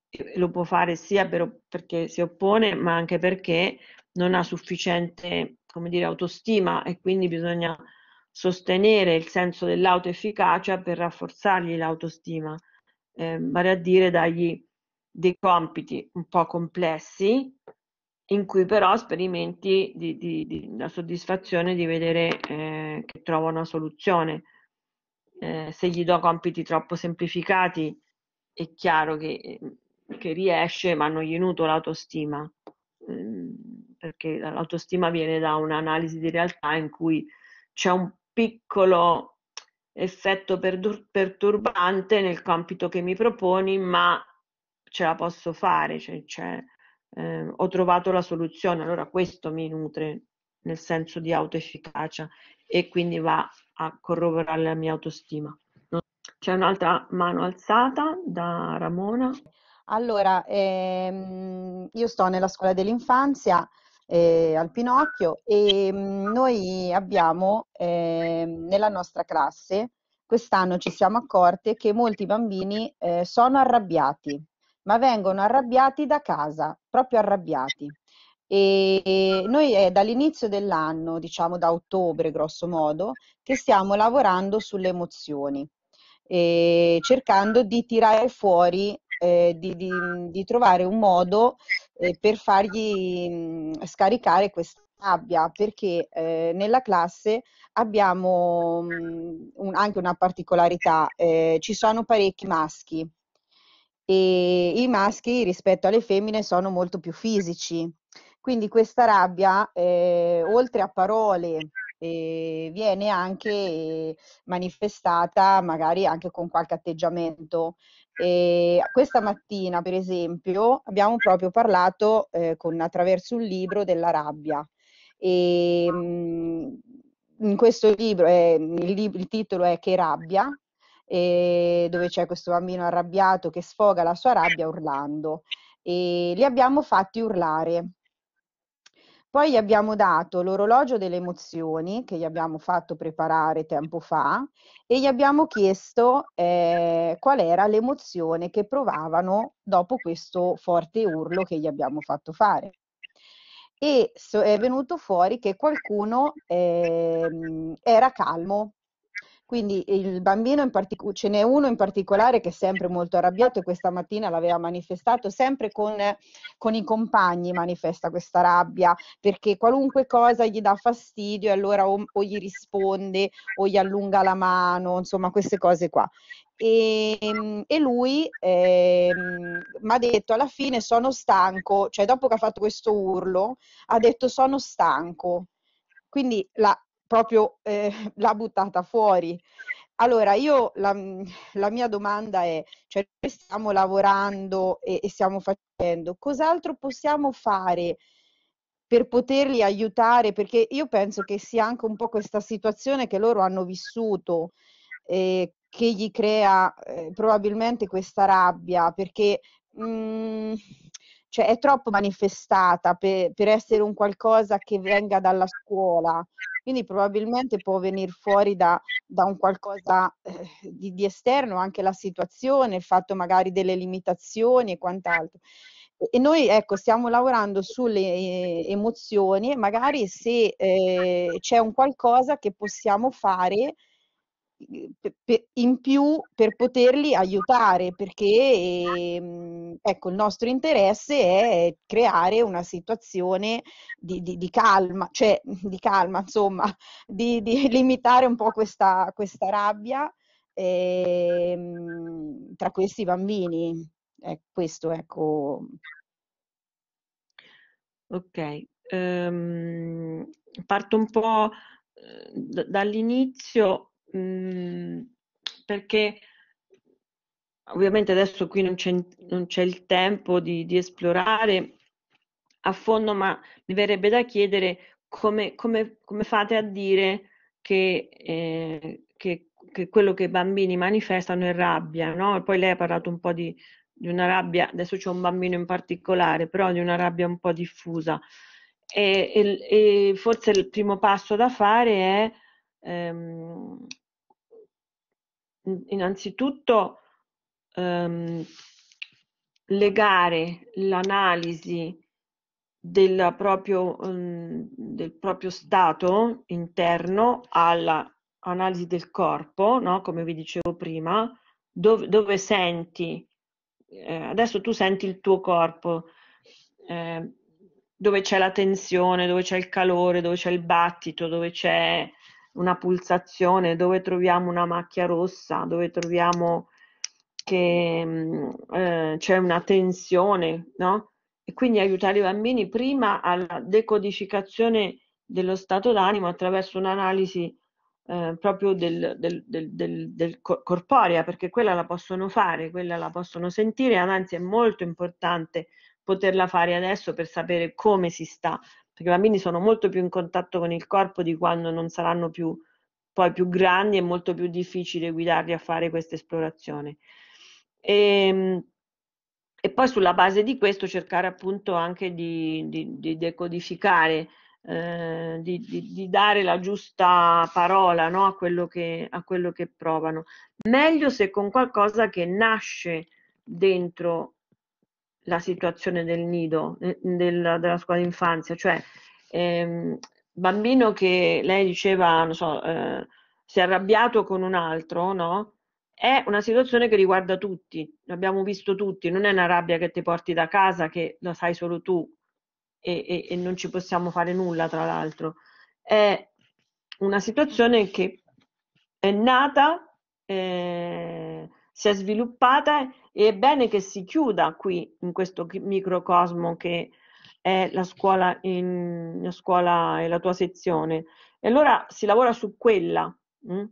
E lo può fare sia per, perché si oppone, ma anche perché non ha sufficiente, come dire, autostima e quindi bisogna sostenere il senso dell'autoefficacia per rafforzargli l'autostima, eh, vale a dire dargli dei compiti un po' complessi in cui però sperimenti di, di, di, la soddisfazione di vedere eh, che trova una soluzione. Eh, se gli do compiti troppo semplificati è chiaro che, ehm, che riesce, ma non gli nuto l'autostima, eh, perché l'autostima viene da un'analisi di realtà in cui c'è un piccolo effetto perdur- perturbante nel compito che mi proponi, ma ce la posso fare, cioè, cioè eh, ho trovato la soluzione, allora questo mi nutre nel senso di autoefficacia e quindi va a corroborare la mia autostima. C'è un'altra mano alzata da Ramona. Allora, ehm, io sto nella scuola dell'infanzia, eh, al Pinocchio e mm, noi abbiamo eh, nella nostra classe, quest'anno ci siamo accorte che molti bambini eh, sono arrabbiati, ma vengono arrabbiati da casa, proprio arrabbiati. E noi è eh, dall'inizio dell'anno, diciamo da ottobre grosso modo, che stiamo lavorando sulle emozioni, e cercando di tirare fuori eh, di, di, di, trovare un modo eh, per fargli mh, mm, scaricare questa rabbia, perché eh, nella classe abbiamo mh, mm, un, anche una particolarità, eh, ci sono parecchi maschi e i maschi rispetto alle femmine sono molto più fisici, quindi questa rabbia eh, oltre a parole eh, viene anche eh, manifestata magari anche con qualche atteggiamento. E questa mattina, per esempio, abbiamo proprio parlato eh, con, attraverso un libro della rabbia. E, mh, mm, in questo libro, eh, il, lib- il titolo è Che rabbia, eh, dove c'è questo bambino arrabbiato che sfoga la sua rabbia urlando. E li abbiamo fatti urlare poi gli abbiamo dato l'orologio delle emozioni che gli abbiamo fatto preparare tempo fa e gli abbiamo chiesto eh, qual era l'emozione che provavano dopo questo forte urlo che gli abbiamo fatto fare. E so, è venuto fuori che qualcuno eh, era calmo, quindi il bambino in particolare, ce n'è uno in particolare che è sempre molto arrabbiato e questa mattina l'aveva manifestato, sempre con, con i compagni manifesta questa rabbia, perché qualunque cosa gli dà fastidio e allora o, o gli risponde o gli allunga la mano, insomma queste cose qua. E, ehm, e, lui eh, mi ha detto alla fine sono stanco, cioè dopo che ha fatto questo urlo ha detto sono stanco. Quindi la, proprio eh, l'ha buttata fuori. Allora, io la, mm, la, mia domanda è, cioè noi stiamo lavorando e, e stiamo facendo, cos'altro possiamo fare per poterli aiutare? Perché io penso che sia anche un po' questa situazione che loro hanno vissuto, eh, che gli crea eh, probabilmente questa rabbia, perché mh, mm, cioè è troppo manifestata per, per, essere un qualcosa che venga dalla scuola, quindi probabilmente può venire fuori da, da un qualcosa eh, di, di, esterno, anche la situazione, il fatto magari delle limitazioni e quant'altro. E noi ecco, stiamo lavorando sulle eh, emozioni e magari se eh, c'è un qualcosa che possiamo fare in più per poterli aiutare perché ehm, ecco, il nostro interesse è creare una situazione di, di, di calma, cioè di calma insomma, di, di limitare un po' questa, questa rabbia eh, tra questi bambini. Eh, questo ecco. Ok, um, parto un po' eh, dall'inizio Mhmm, perché ovviamente adesso qui non c'è, non c'è il tempo di, di, esplorare a fondo, ma mi verrebbe da chiedere come, come, come fate a dire che, eh, che, che, quello che i bambini manifestano è rabbia, no? Poi lei ha parlato un po' di, di una rabbia, adesso c'è un bambino in particolare, però di una rabbia un po' diffusa. E, e, e forse il primo passo da fare è ehm, innanzitutto ehm, legare l'analisi del proprio, ehm, del proprio stato interno all'analisi del corpo, no? come vi dicevo prima, dove, dove senti, eh, adesso tu senti il tuo corpo, eh, dove c'è la tensione, dove c'è il calore, dove c'è il battito, dove c'è una pulsazione, dove troviamo una macchia rossa, dove troviamo che mm, eh, c'è una tensione, no? E quindi aiutare i bambini prima alla decodificazione dello stato d'animo attraverso un'analisi eh, proprio del, del, del, del, corporea, perché quella la possono fare, quella la possono sentire, anzi è molto importante poterla fare adesso per sapere come si sta, perché i bambini sono molto più in contatto con il corpo di quando non saranno più poi più grandi è molto più difficile guidarli a fare questa esplorazione. E, ehm, e, poi sulla base di questo cercare appunto anche di, di, di decodificare, eh, di, di, dare la giusta parola no, a, quello che, a quello che provano. Meglio se con qualcosa che nasce dentro la situazione del nido, eh, del, della scuola d'infanzia, cioè ehm, bambino che lei diceva, non so, eh, si è arrabbiato con un altro, no? È una situazione che riguarda tutti, l'abbiamo visto tutti, non è una rabbia che ti porti da casa, che la sai solo tu e, e, e non ci possiamo fare nulla, tra l'altro. È una situazione che è nata eh, si è sviluppata e è bene che si chiuda qui in questo microcosmo che è la scuola, in, la scuola e la tua sezione. E allora si lavora su quella, mh? Mm?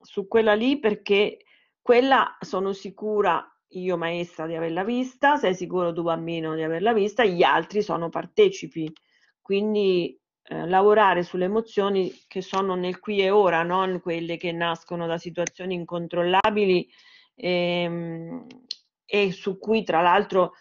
su quella lì perché quella sono sicura io maestra di averla vista, sei sicuro tu bambino di averla vista, gli altri sono partecipi. Quindi eh, lavorare sulle emozioni che sono nel qui e ora, non quelle che nascono da situazioni incontrollabili e, ehm, e su cui tra l'altro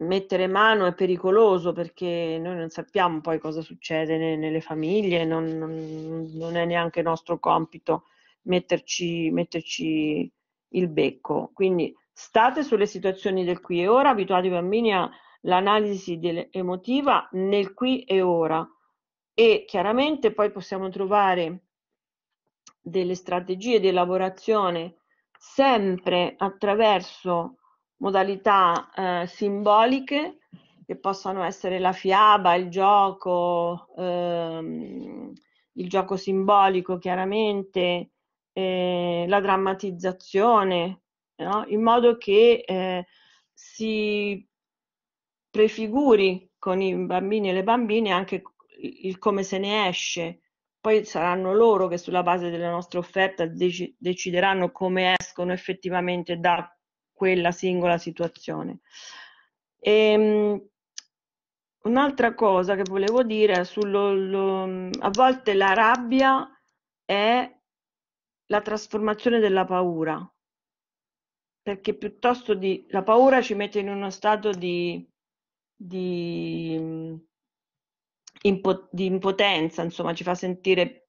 mettere mano è pericoloso perché noi non sappiamo poi cosa succede ne, nelle famiglie, non, non, non, è neanche nostro compito metterci, metterci, il becco. Quindi state sulle situazioni del qui e ora, abituate i bambini all'analisi emotiva nel qui e ora e chiaramente poi possiamo trovare delle strategie di elaborazione sempre attraverso modalità eh, simboliche che possano essere la fiaba, il gioco, ehm, il gioco simbolico chiaramente, eh, la drammatizzazione, no? in modo che eh, si prefiguri con i bambini e le bambine anche il come se ne esce poi saranno loro che sulla base della nostra offerta dec- decideranno come escono effettivamente da quella singola situazione. E, ehm, un'altra cosa che volevo dire è sullo, lo, a volte la rabbia è la trasformazione della paura, perché piuttosto di la paura ci mette in uno stato di, di impo- di impotenza, insomma, ci fa sentire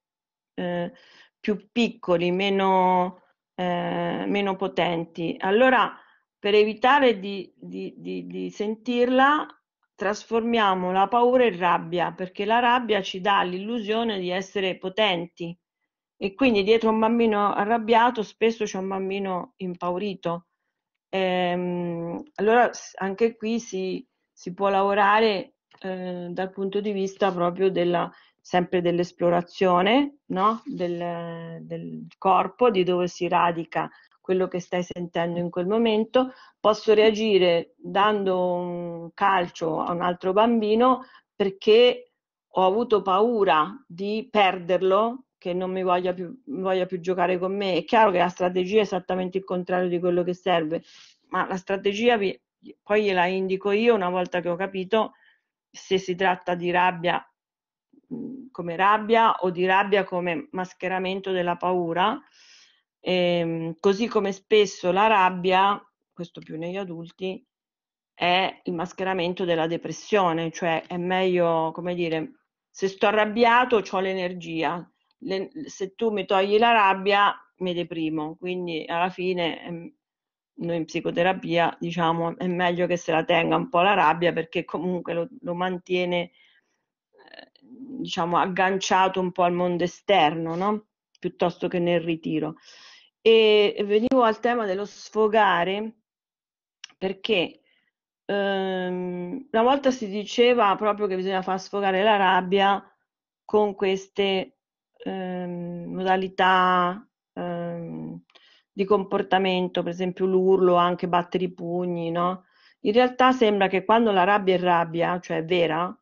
eh, più piccoli, meno, eh, meno, potenti. Allora, per evitare di, di, di, di sentirla, trasformiamo la paura in rabbia, perché la rabbia ci dà l'illusione di essere potenti. E quindi dietro un bambino arrabbiato spesso c'è un bambino impaurito. Ehm, allora anche qui si, si può lavorare eh, dal punto di vista proprio della, sempre dell'esplorazione no? del, del corpo, di dove si radica quello che stai sentendo in quel momento, posso reagire dando un calcio a un altro bambino perché ho avuto paura di perderlo, che non mi voglia più, voglia più giocare con me. È chiaro che la strategia è esattamente il contrario di quello che serve, ma la strategia vi, poi gliela indico io una volta che ho capito se si tratta di rabbia come rabbia o di rabbia come mascheramento della paura, ehm, così come spesso la rabbia, questo più negli adulti, è il mascheramento della depressione, cioè è meglio, come dire, se sto arrabbiato ho l'energia, Le, se tu mi togli la rabbia mi deprimo, quindi alla fine ehm, noi in psicoterapia diciamo è meglio che se la tenga un po' la rabbia perché comunque lo, lo mantiene eh, diciamo agganciato un po' al mondo esterno no? piuttosto che nel ritiro e venivo al tema dello sfogare perché ehm, una volta si diceva proprio che bisogna far sfogare la rabbia con queste ehm, modalità di comportamento, per esempio l'urlo, anche battere i pugni, no? In realtà sembra che quando la rabbia è rabbia, cioè è vera,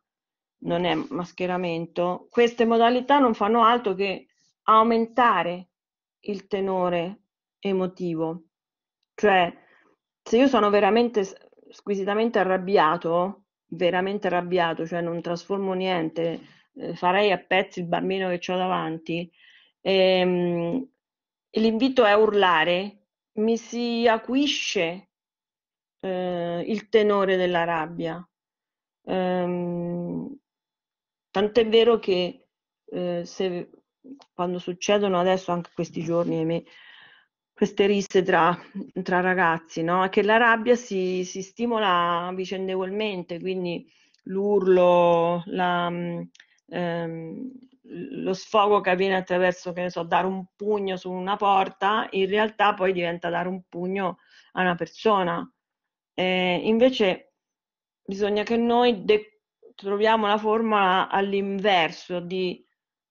non è mascheramento, queste modalità non fanno altro che aumentare il tenore emotivo. Cioè, se io sono veramente squisitamente arrabbiato, veramente arrabbiato, cioè non trasformo niente, eh, farei a pezzi il bambino che ho davanti, ehm, e l'invito è a urlare, mi si acuisce eh, il tenore della rabbia. Ehm, tant'è vero che eh, se, quando succedono adesso, anche questi giorni, ahimè, queste risse tra, tra ragazzi, no? che la rabbia si, si stimola vicendevolmente, quindi l'urlo, la, mm, ehm, lo sfogo che avviene attraverso, che ne so, dare un pugno su una porta, in realtà poi diventa dare un pugno a una persona. Eh, invece bisogna che noi de- troviamo la forma all'inverso di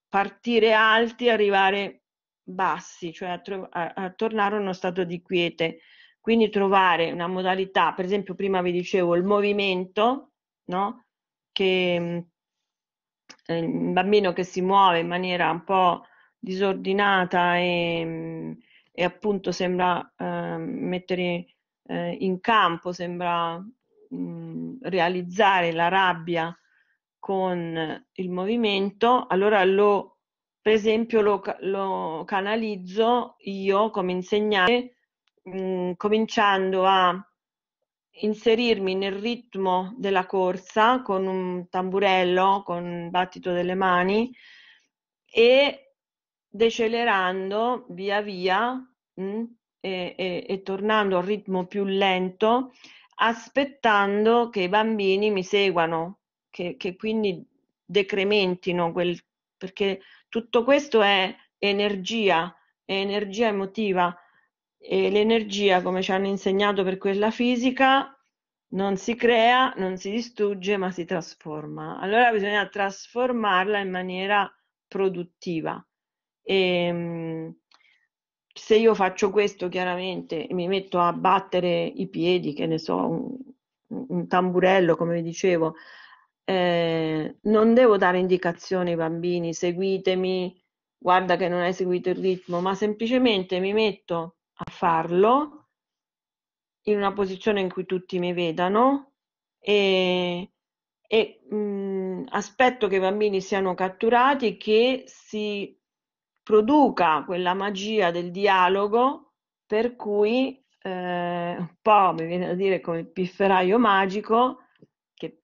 partire alti e arrivare bassi, cioè a, tro- a-, a tornare a uno stato di quiete. Quindi trovare una modalità, per esempio prima vi dicevo il movimento, no? Che un bambino che si muove in maniera un po' disordinata e, e appunto sembra eh, mettere eh, in campo, sembra mh, realizzare la rabbia con il movimento, allora lo per esempio lo, lo canalizzo io come insegnante mh, cominciando a inserirmi nel ritmo della corsa con un tamburello, con il battito delle mani e decelerando via via mh, mm, e, e, e tornando a un ritmo più lento, aspettando che i bambini mi seguano, che, che quindi decrementino quel, perché tutto questo è energia, è energia emotiva e l'energia, come ci hanno insegnato per quella fisica, non si crea, non si distrugge, ma si trasforma. Allora bisogna trasformarla in maniera produttiva. E, ehm, se io faccio questo, chiaramente e mi metto a battere i piedi, che ne so, un, un tamburello, come vi dicevo, eh, non devo dare indicazioni ai bambini, seguitemi, guarda che non hai seguito il ritmo, ma semplicemente mi metto a farlo in una posizione in cui tutti mi vedano e, e mh, aspetto che i bambini siano catturati e che si produca quella magia del dialogo per cui eh, un po' mi viene da dire come il pifferaio magico che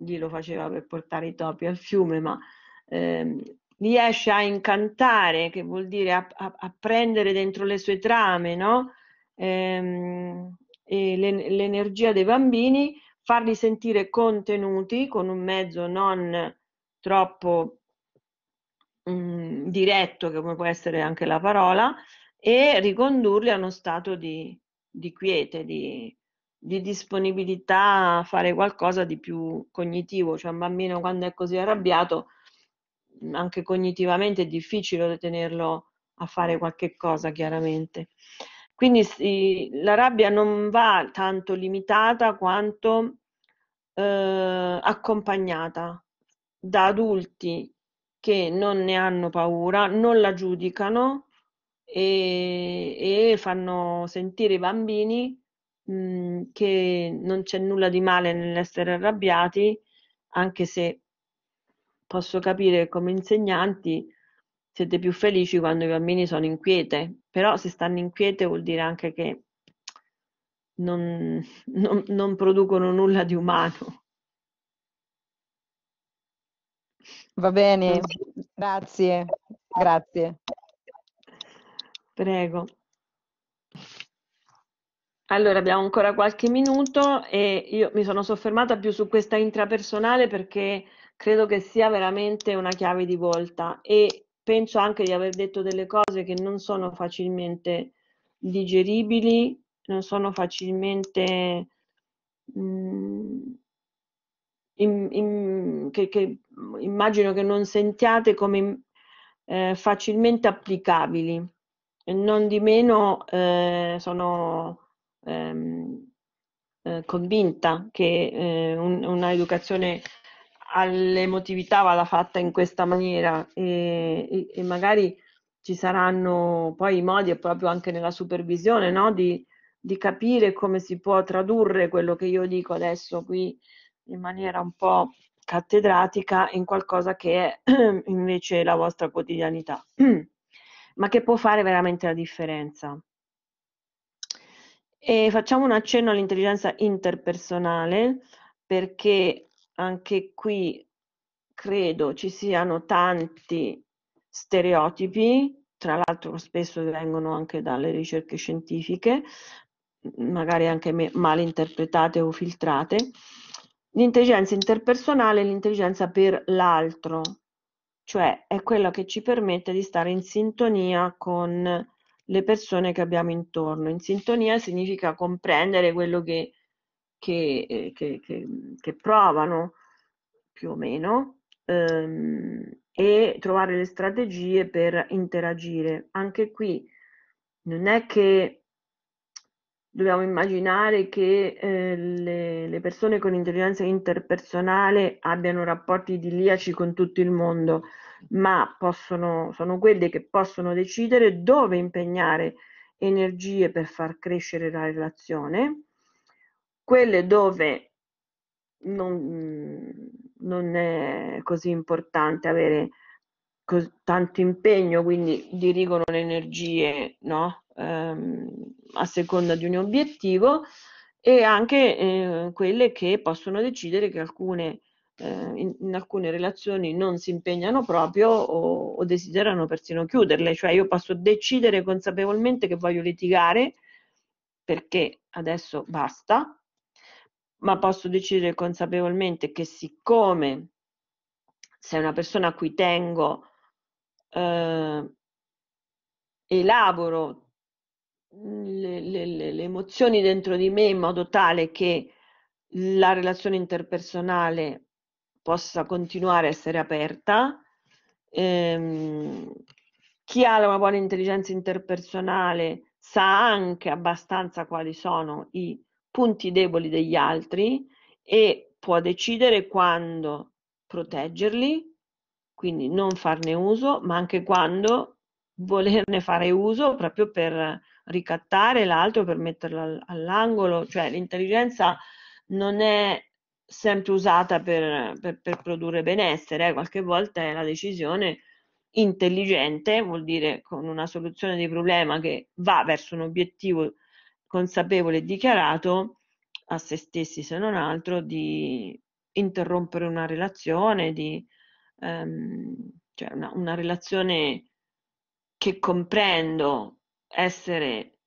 lì lo faceva per portare i topi al fiume ma eh, riesce a incantare, che vuol dire a, a, a prendere dentro le sue trame, no? ehm, le, l'energia dei bambini, farli sentire contenuti con un mezzo non troppo mh, mm, diretto, che come può essere anche la parola, e ricondurli a uno stato di, di quiete, di, di disponibilità a fare qualcosa di più cognitivo. Cioè un bambino quando è così arrabbiato anche cognitivamente è difficile detenerlo a fare qualche cosa, chiaramente. Quindi sì, la rabbia non va tanto limitata quanto eh, accompagnata da adulti che non ne hanno paura, non la giudicano e, e fanno sentire i bambini mh, che non c'è nulla di male nell'essere arrabbiati, anche se posso capire come insegnanti siete più felici quando i bambini sono inquiete, però se stanno inquiete vuol dire anche che non, non, non producono nulla di umano. Va bene, mm. grazie, grazie. Prego. Allora, abbiamo ancora qualche minuto e io mi sono soffermata più su questa intrapersonale perché credo che sia veramente una chiave di volta e penso anche di aver detto delle cose che non sono facilmente digeribili, non sono facilmente mh, mm, in, in, che, che, immagino che non sentiate come eh, facilmente applicabili. non di meno eh, sono ehm, eh, convinta che eh, un, una educazione all'emotività vada fatta in questa maniera e, e, e, magari ci saranno poi i modi e proprio anche nella supervisione no? di, di, capire come si può tradurre quello che io dico adesso qui in maniera un po' cattedratica in qualcosa che è invece la vostra quotidianità, ma che può fare veramente la differenza. E facciamo un accenno all'intelligenza interpersonale perché anche qui credo ci siano tanti stereotipi, tra l'altro spesso vengono anche dalle ricerche scientifiche, magari anche mal interpretate o filtrate. L'intelligenza interpersonale è l'intelligenza per l'altro, cioè è quella che ci permette di stare in sintonia con le persone che abbiamo intorno. In sintonia significa comprendere quello che che, eh, che, che, che provano più o meno ehm, e trovare le strategie per interagire. Anche qui non è che dobbiamo immaginare che eh, le, le, persone con intelligenza interpersonale abbiano rapporti idilliaci con tutto il mondo, ma possono, sono quelle che possono decidere dove impegnare energie per far crescere la relazione quelle dove non, non è così importante avere cos- tanto impegno, quindi dirigono le energie no? ehm, a seconda di un obiettivo e anche eh, quelle che possono decidere che alcune, eh, in, in, alcune relazioni non si impegnano proprio o, o, desiderano persino chiuderle, cioè io posso decidere consapevolmente che voglio litigare perché adesso basta ma posso decidere consapevolmente che siccome sei una persona a cui tengo, eh, elaboro mm, le, le, le, emozioni dentro di me in modo tale che la relazione interpersonale possa continuare a essere aperta. Eh, chi ha una buona intelligenza interpersonale sa anche abbastanza quali sono i punti deboli degli altri e può decidere quando proteggerli, quindi non farne uso, ma anche quando volerne fare uso proprio per ricattare l'altro, per metterlo all'angolo, cioè l'intelligenza non è sempre usata per, per, per produrre benessere, eh. qualche volta è la decisione intelligente, vuol dire con una soluzione di problema che va verso un obiettivo consapevole e dichiarato a se stessi, se non altro, di interrompere una relazione, di, ehm, cioè una, una relazione che comprendo essere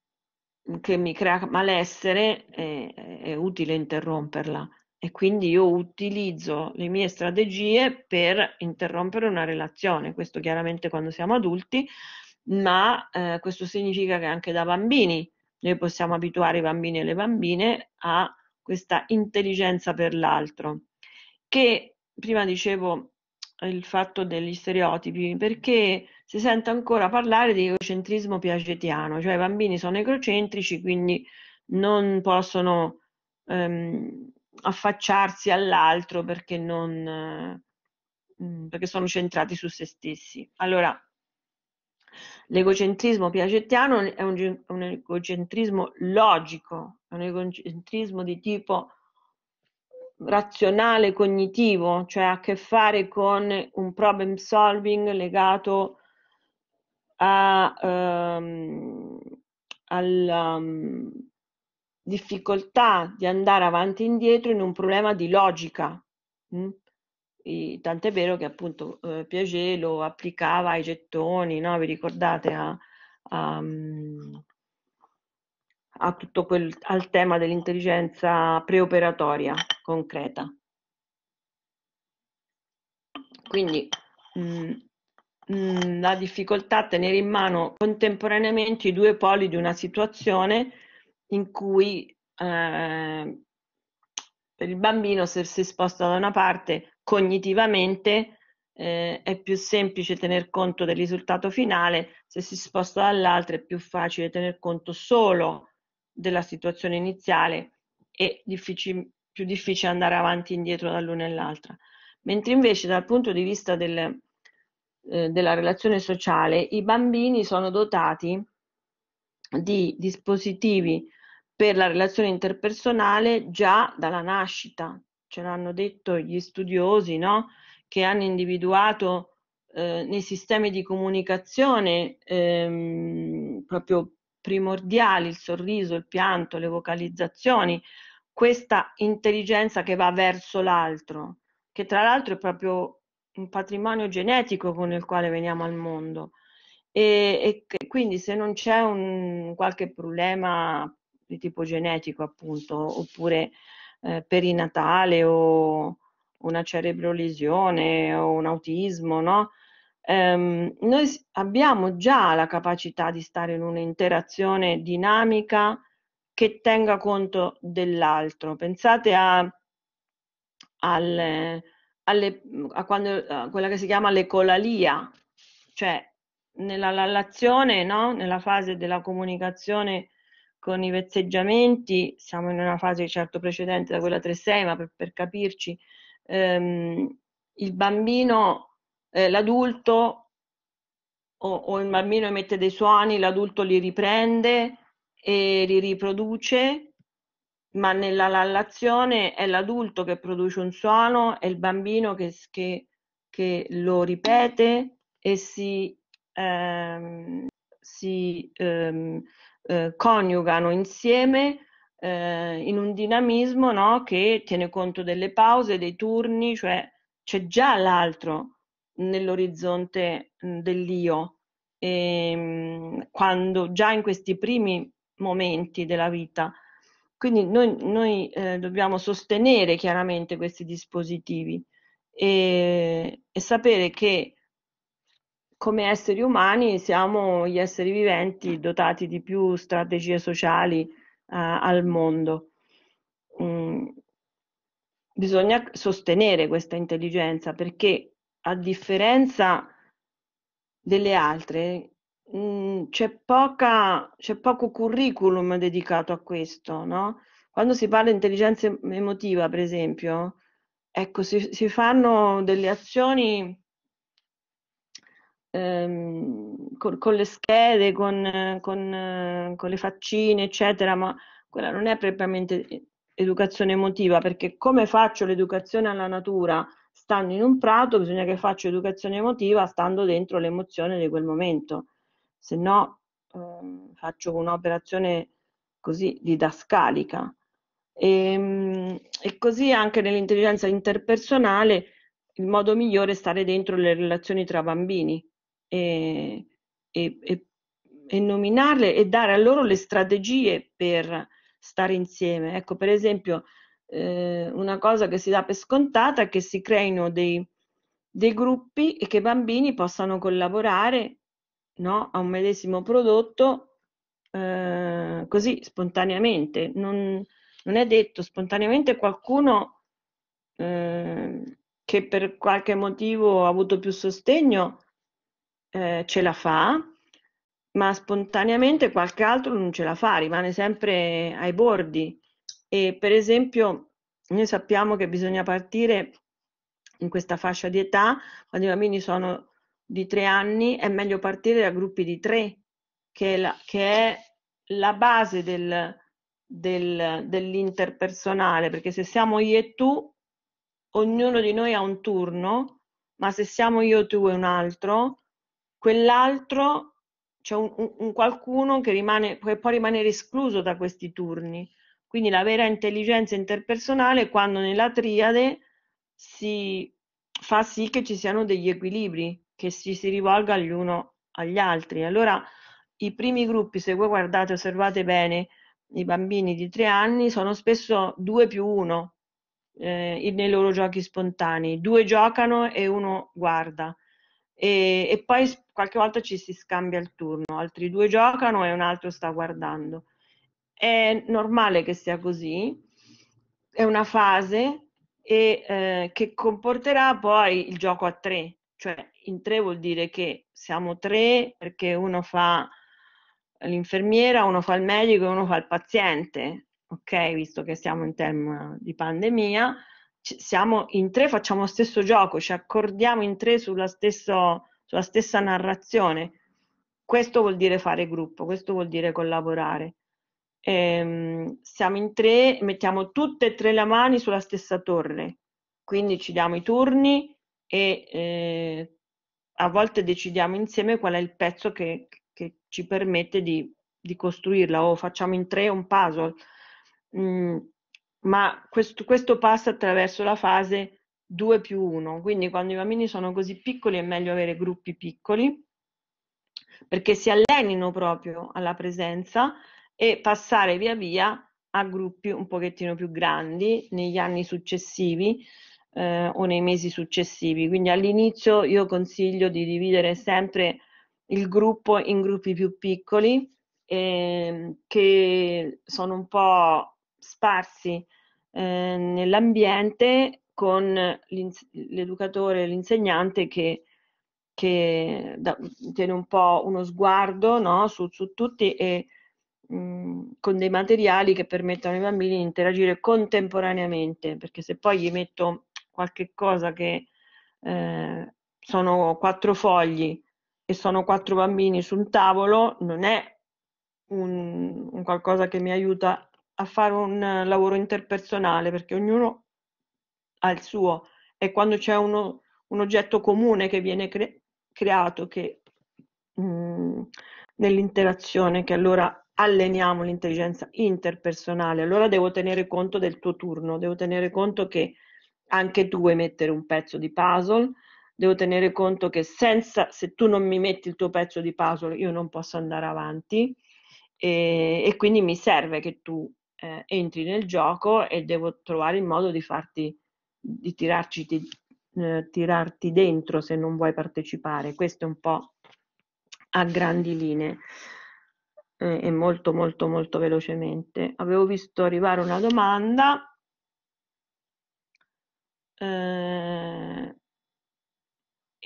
che mi crea malessere è, è, utile interromperla e quindi io utilizzo le mie strategie per interrompere una relazione, questo chiaramente quando siamo adulti, ma eh, questo significa che anche da bambini noi possiamo abituare i bambini e le bambine a questa intelligenza per l'altro, che prima dicevo il fatto degli stereotipi, perché si sente ancora parlare di egocentrismo piagetiano, cioè i bambini sono egocentrici, quindi non possono ehm, affacciarsi all'altro perché, non, eh, mm, perché sono centrati su se stessi. Allora, L'egocentrismo piacettiano è un, un egocentrismo logico, è un egocentrismo di tipo razionale cognitivo, cioè ha a che fare con un problem solving legato a, ehm, alla um, ehm, difficoltà di andare avanti e indietro in un problema di logica. Mm? tant'è vero che appunto eh, Piaget lo applicava ai gettoni, no? vi ricordate, a, a, mm, a tutto quel, al tema dell'intelligenza preoperatoria concreta. Quindi mh, mm, mh, mm, la difficoltà a tenere in mano contemporaneamente i due poli di una situazione in cui eh, per il bambino se si sposta da una parte cognitivamente eh, è più semplice tener conto del risultato finale, se si sposta dall'altra è più facile tener conto solo della situazione iniziale e difficil- più difficile andare avanti e indietro dall'una e all'altra. Mentre invece dal punto di vista del, eh, della relazione sociale, i bambini sono dotati di dispositivi per la relazione interpersonale già dalla nascita, ce l'hanno detto gli studiosi, no? che hanno individuato eh, nei sistemi di comunicazione ehm, proprio primordiali, il sorriso, il pianto, le vocalizzazioni, questa intelligenza che va verso l'altro, che tra l'altro è proprio un patrimonio genetico con il quale veniamo al mondo. E, e quindi se non c'è un, qualche problema di tipo genetico, appunto, oppure eh, perinatale o una cerebrolesione o un autismo, no? Ehm, noi abbiamo già la capacità di stare in un'interazione dinamica che tenga conto dell'altro. Pensate a, alle, alle, a, quando, a quella che si chiama l'ecolalia, cioè nella relazione, no? nella fase della comunicazione con i vezzeggiamenti, siamo in una fase certo precedente da quella 3-6, ma per, per capirci, ehm, il bambino, eh, l'adulto o, o, il bambino emette dei suoni, l'adulto li riprende e li riproduce, ma nella lallazione è l'adulto che produce un suono, è il bambino che, che, che lo ripete e si, ehm, si ehm, eh, coniugano insieme eh, in un dinamismo no, che tiene conto delle pause, dei turni, cioè c'è già l'altro nell'orizzonte mm, dell'io, e, ehm, quando già in questi primi momenti della vita. Quindi noi, noi eh, dobbiamo sostenere chiaramente questi dispositivi e, e sapere che come esseri umani siamo gli esseri viventi dotati di più strategie sociali eh, al mondo. Mm. Bisogna sostenere questa intelligenza perché a differenza delle altre mh, mm, c'è, poca, c'è, poco curriculum dedicato a questo. No? Quando si parla di intelligenza emotiva, per esempio, ecco, si, si fanno delle azioni ehm, con, con, le schede, con, con, con le faccine, eccetera, ma quella non è propriamente educazione emotiva, perché come faccio l'educazione alla natura stando in un prato, bisogna che faccio educazione emotiva stando dentro l'emozione di quel momento, se no eh, faccio un'operazione così didascalica. E, ehm, e, così anche nell'intelligenza interpersonale il modo migliore è stare dentro le relazioni tra bambini, e, e, e, e nominarle e dare a loro le strategie per stare insieme. Ecco, per esempio, eh, una cosa che si dà per scontata è che si creino dei, dei gruppi e che i bambini possano collaborare no, a un medesimo prodotto eh, così spontaneamente. Non, non, è detto spontaneamente qualcuno eh, che per qualche motivo ha avuto più sostegno eh, ce la fa, ma spontaneamente qualche altro non ce la fa, rimane sempre ai bordi. E per esempio, noi sappiamo che bisogna partire in questa fascia di età, quando i bambini sono di tre anni, è meglio partire da gruppi di tre, che è la, che è la base del, del, dell'interpersonale, perché se siamo io e tu, ognuno di noi ha un turno, ma se siamo io, tu e un altro, quell'altro, c'è un, un, un qualcuno che, rimane, che può rimanere escluso da questi turni. Quindi la vera intelligenza interpersonale è quando nella triade si fa sì che ci siano degli equilibri, che ci si rivolga gli uno agli altri. Allora i primi gruppi, se voi guardate, osservate bene, i bambini di tre anni sono spesso due più uno eh, nei loro giochi spontanei. Due giocano e uno guarda e, e poi qualche volta ci si scambia il turno, altri due giocano e un altro sta guardando. È normale che sia così, è una fase e, eh, che comporterà poi il gioco a tre, cioè in tre vuol dire che siamo tre perché uno fa l'infermiera, uno fa il medico e uno fa il paziente, ok, visto che siamo in tema di pandemia siamo in tre, facciamo lo stesso gioco, ci accordiamo in tre sulla, stesso, sulla stessa narrazione. Questo vuol dire fare gruppo, questo vuol dire collaborare. Ehm, siamo in tre, mettiamo tutte e tre le mani sulla stessa torre, quindi ci diamo i turni e eh, a volte decidiamo insieme qual è il pezzo che, che ci permette di, di costruirla o facciamo in tre un puzzle. Mm, ma questo, questo passa attraverso la fase 2 più 1, quindi quando i bambini sono così piccoli è meglio avere gruppi piccoli perché si allenino proprio alla presenza e passare via via a gruppi un pochettino più grandi negli anni successivi eh, o nei mesi successivi. Quindi all'inizio io consiglio di dividere sempre il gruppo in gruppi più piccoli eh, che sono un po' sparsi eh, nell'ambiente con l'educatore, l'insegnante che, che da, tiene un po' uno sguardo no, su, su, tutti e mm, con dei materiali che permettano ai bambini di interagire contemporaneamente, perché se poi gli metto qualche cosa che eh, sono quattro fogli e sono quattro bambini su un tavolo, non è un, un qualcosa che mi aiuta a fare un eh, lavoro interpersonale perché ognuno ha il suo e quando c'è uno, un oggetto comune che viene cre- creato che, mh, mm, nell'interazione che allora alleniamo l'intelligenza interpersonale allora devo tenere conto del tuo turno devo tenere conto che anche tu vuoi mettere un pezzo di puzzle devo tenere conto che senza se tu non mi metti il tuo pezzo di puzzle io non posso andare avanti e, e, quindi mi serve che tu eh, entri nel gioco e devo trovare il modo di farti, di tirarci, di, eh, tirarti dentro se non vuoi partecipare. Questo è un po' a grandi linee eh, e molto molto molto velocemente. Avevo visto arrivare una domanda. Eh,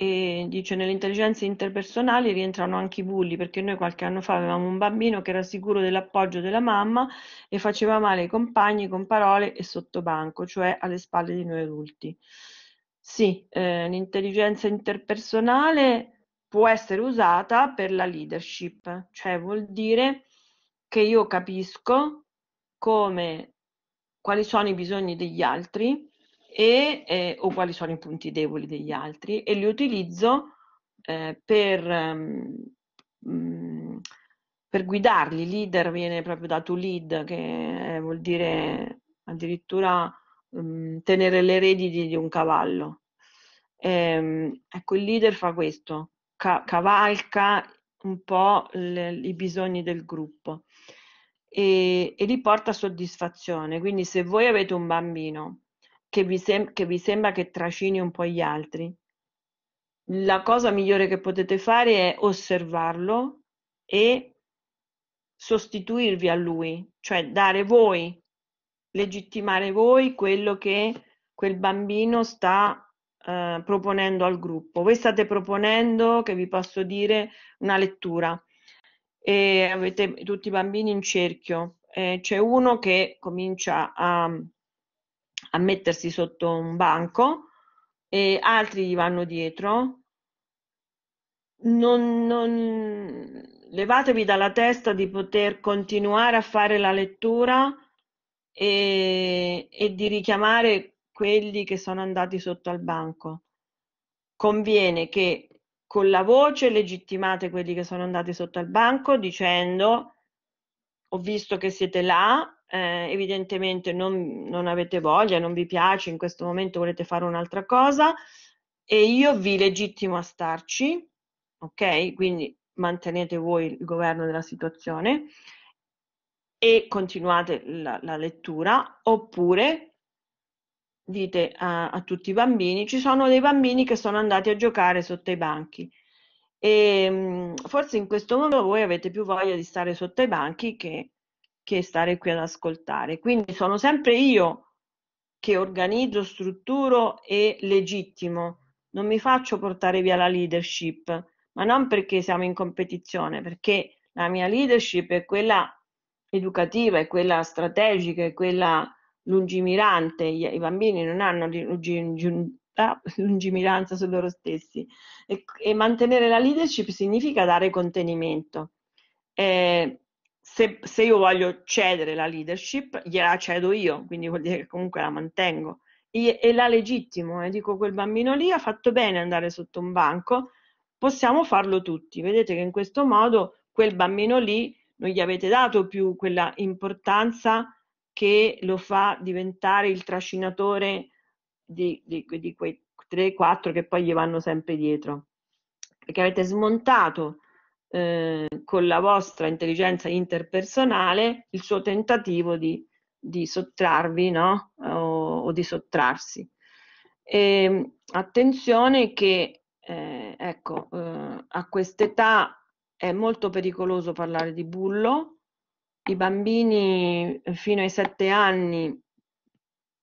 e dice nelle intelligenze interpersonali rientrano anche i bulli perché noi qualche anno fa avevamo un bambino che era sicuro dell'appoggio della mamma e faceva male ai compagni con parole e sottobanco, cioè alle spalle di noi adulti. Sì, eh, l'intelligenza interpersonale può essere usata per la leadership, cioè vuol dire che io capisco come, quali sono i bisogni degli altri e, eh, o quali sono i punti deboli degli altri e li utilizzo eh, per, um, per, guidarli. Leader viene proprio da to lead, che eh, vuol dire addirittura um, tenere le redini di un cavallo. E, ehm, ecco, il leader fa questo, ca- cavalca un po' le, i bisogni del gruppo e, e li porta a soddisfazione. Quindi se voi avete un bambino che vi, sem- che vi sembra che trascini un po' gli altri. La cosa migliore che potete fare è osservarlo e sostituirvi a lui, cioè dare voi, legittimare voi quello che quel bambino sta eh, proponendo al gruppo. Voi state proponendo, che vi posso dire, una lettura e avete tutti i bambini in cerchio. Eh, c'è uno che comincia a a mettersi sotto un banco e altri gli vanno dietro. Non, non... Levatevi dalla testa di poter continuare a fare la lettura e, e di richiamare quelli che sono andati sotto al banco. Conviene che con la voce legittimate quelli che sono andati sotto al banco dicendo ho visto che siete là, eh, evidentemente non, non avete voglia, non vi piace, in questo momento volete fare un'altra cosa e io vi legittimo a starci, ok? Quindi mantenete voi il governo della situazione e continuate la, la lettura oppure dite a, a, tutti i bambini ci sono dei bambini che sono andati a giocare sotto i banchi e mm, forse in questo momento voi avete più voglia di stare sotto i banchi che che stare qui ad ascoltare. Quindi sono sempre io che organizzo, strutturo e legittimo. Non mi faccio portare via la leadership, ma non perché siamo in competizione, perché la mia leadership è quella educativa, è quella strategica, è quella lungimirante. I bambini non hanno ah, lungimiranza su loro stessi e, mantenere la leadership significa dare contenimento. Eh, se, se io voglio cedere la leadership, gliela cedo io, quindi vuol dire che comunque la mantengo e, la legittimo e eh, dico quel bambino lì ha fatto bene andare sotto un banco, possiamo farlo tutti. Vedete che in questo modo quel bambino lì non gli avete dato più quella importanza che lo fa diventare il trascinatore di, di, di quei 3-4 che poi gli vanno sempre dietro. Perché avete smontato eh, con la vostra intelligenza interpersonale il suo tentativo di, di sottrarvi no? o, o, di sottrarsi. E, ehm, attenzione che eh, ecco, eh, a quest'età è molto pericoloso parlare di bullo. I bambini fino ai 7 anni,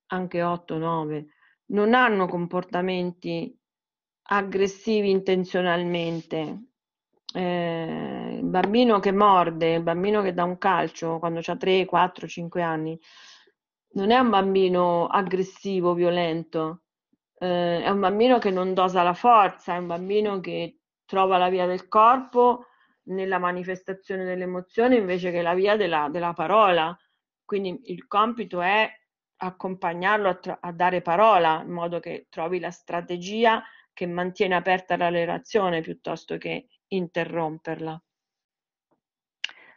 anche 8-9, non hanno comportamenti aggressivi intenzionalmente, eh, il bambino che morde, il bambino che dà un calcio quando ha 3, 4, 5 anni, non è un bambino aggressivo, violento, eh, è un bambino che non dosa la forza, è un bambino che trova la via del corpo nella manifestazione delle emozioni invece che la via della, della parola. Quindi il compito è accompagnarlo a, tra- a, dare parola in modo che trovi la strategia che mantiene aperta la relazione piuttosto che interromperla.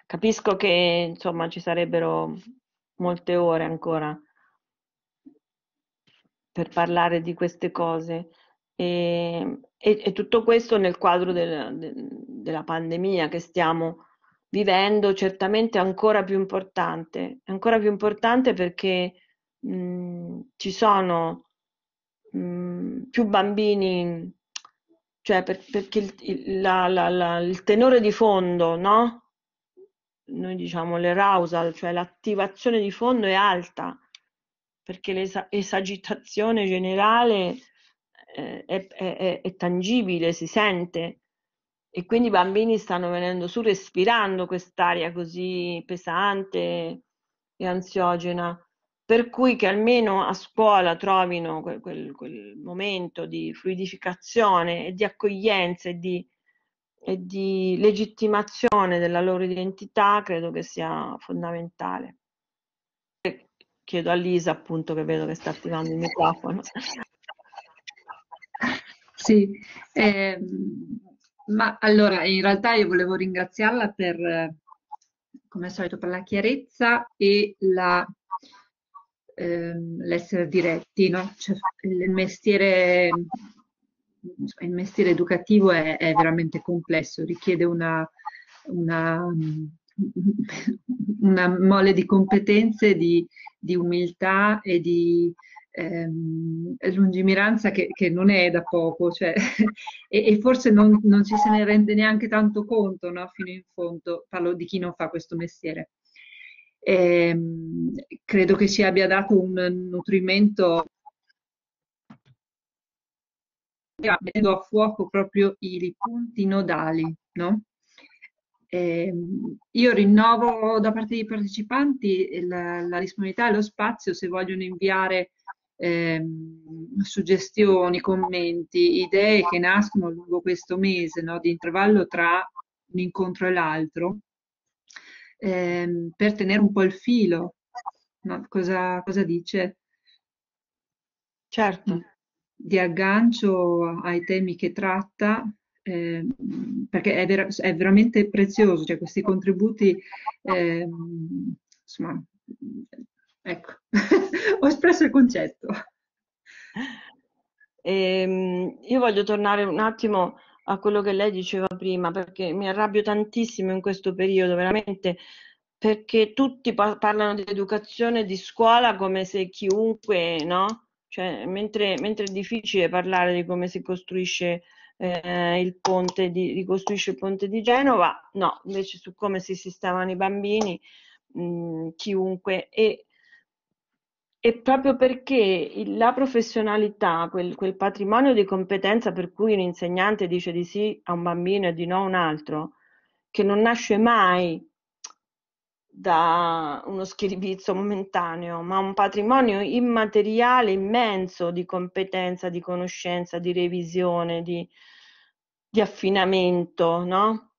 Capisco che insomma ci sarebbero molte ore ancora per parlare di queste cose e, e, e tutto questo nel quadro del, de, della pandemia che stiamo vivendo certamente ancora più importante, ancora più importante perché mh, ci sono mh, più bambini cioè per, perché il, il, la, la, la, il, tenore di fondo, no? Noi diciamo l'arousal, cioè l'attivazione di fondo è alta, perché l'esagitazione generale eh, è, è, è tangibile, si sente e quindi i bambini stanno venendo su respirando quest'aria così pesante e ansiogena per cui che almeno a scuola trovino quel, quel, quel momento di fluidificazione e di accoglienza e di, e di, legittimazione della loro identità, credo che sia fondamentale. Chiedo a Lisa, appunto, che vedo che sta attivando il microfono. Sì, eh, ma allora in realtà io volevo ringraziarla per, come al solito, per la chiarezza e la Ehm, l'essere diretti, no? cioè, il, mestiere, il, mestiere, educativo è, è veramente complesso, richiede una, una, mm, una, mole di competenze, di, di umiltà e di ehm, lungimiranza che, che, non è da poco, cioè, e, e, forse non, non, ci se ne rende neanche tanto conto no? fino in fondo, parlo di chi non fa questo mestiere e ehm, credo che ci abbia dato un nutrimento mettendo a fuoco proprio i punti nodali. No? Eh, io rinnovo da parte dei partecipanti la, la disponibilità e lo spazio se vogliono inviare eh, suggestioni, commenti, idee che nascono lungo questo mese no? di intervallo tra un incontro e l'altro ehm, per tenere un po' il filo. No? Cosa, cosa, dice? Certo. Mm. Di aggancio ai temi che tratta, eh, perché è, ver è, veramente prezioso, cioè questi contributi, eh, insomma, ecco, ho espresso il concetto. Ehm, io voglio tornare un attimo a quello che lei diceva prima, perché mi arrabbio tantissimo in questo periodo, veramente, perché tutti parlano di educazione, di scuola, come se chiunque, no? Cioè, mentre, mentre è difficile parlare di come si costruisce eh, il ponte, di, ricostruisce il ponte di Genova, no, invece su come si sistemano i bambini, mh, mm, chiunque. E e proprio perché la professionalità, quel, quel, patrimonio di competenza per cui un insegnante dice di sì a un bambino e di no a un altro, che non nasce mai da uno schiribizzo momentaneo, ma un patrimonio immateriale immenso di competenza, di conoscenza, di revisione, di, di affinamento, no?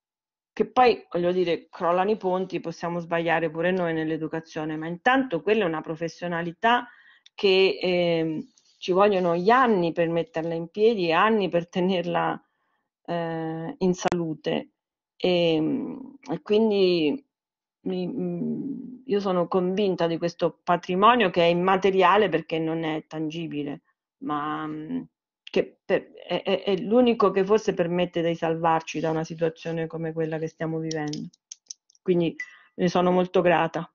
che poi, voglio dire, crollano i ponti, possiamo sbagliare pure noi nell'educazione, ma intanto quella è una professionalità che eh, ci vogliono gli anni per metterla in piedi anni per tenerla eh, in salute. E, ehm, e quindi mi, mm, io sono convinta di questo patrimonio che è immateriale perché non è tangibile, ma mm, che per, è, è, è l'unico che forse permette di salvarci da una situazione come quella che stiamo vivendo. Quindi ne sono molto grata.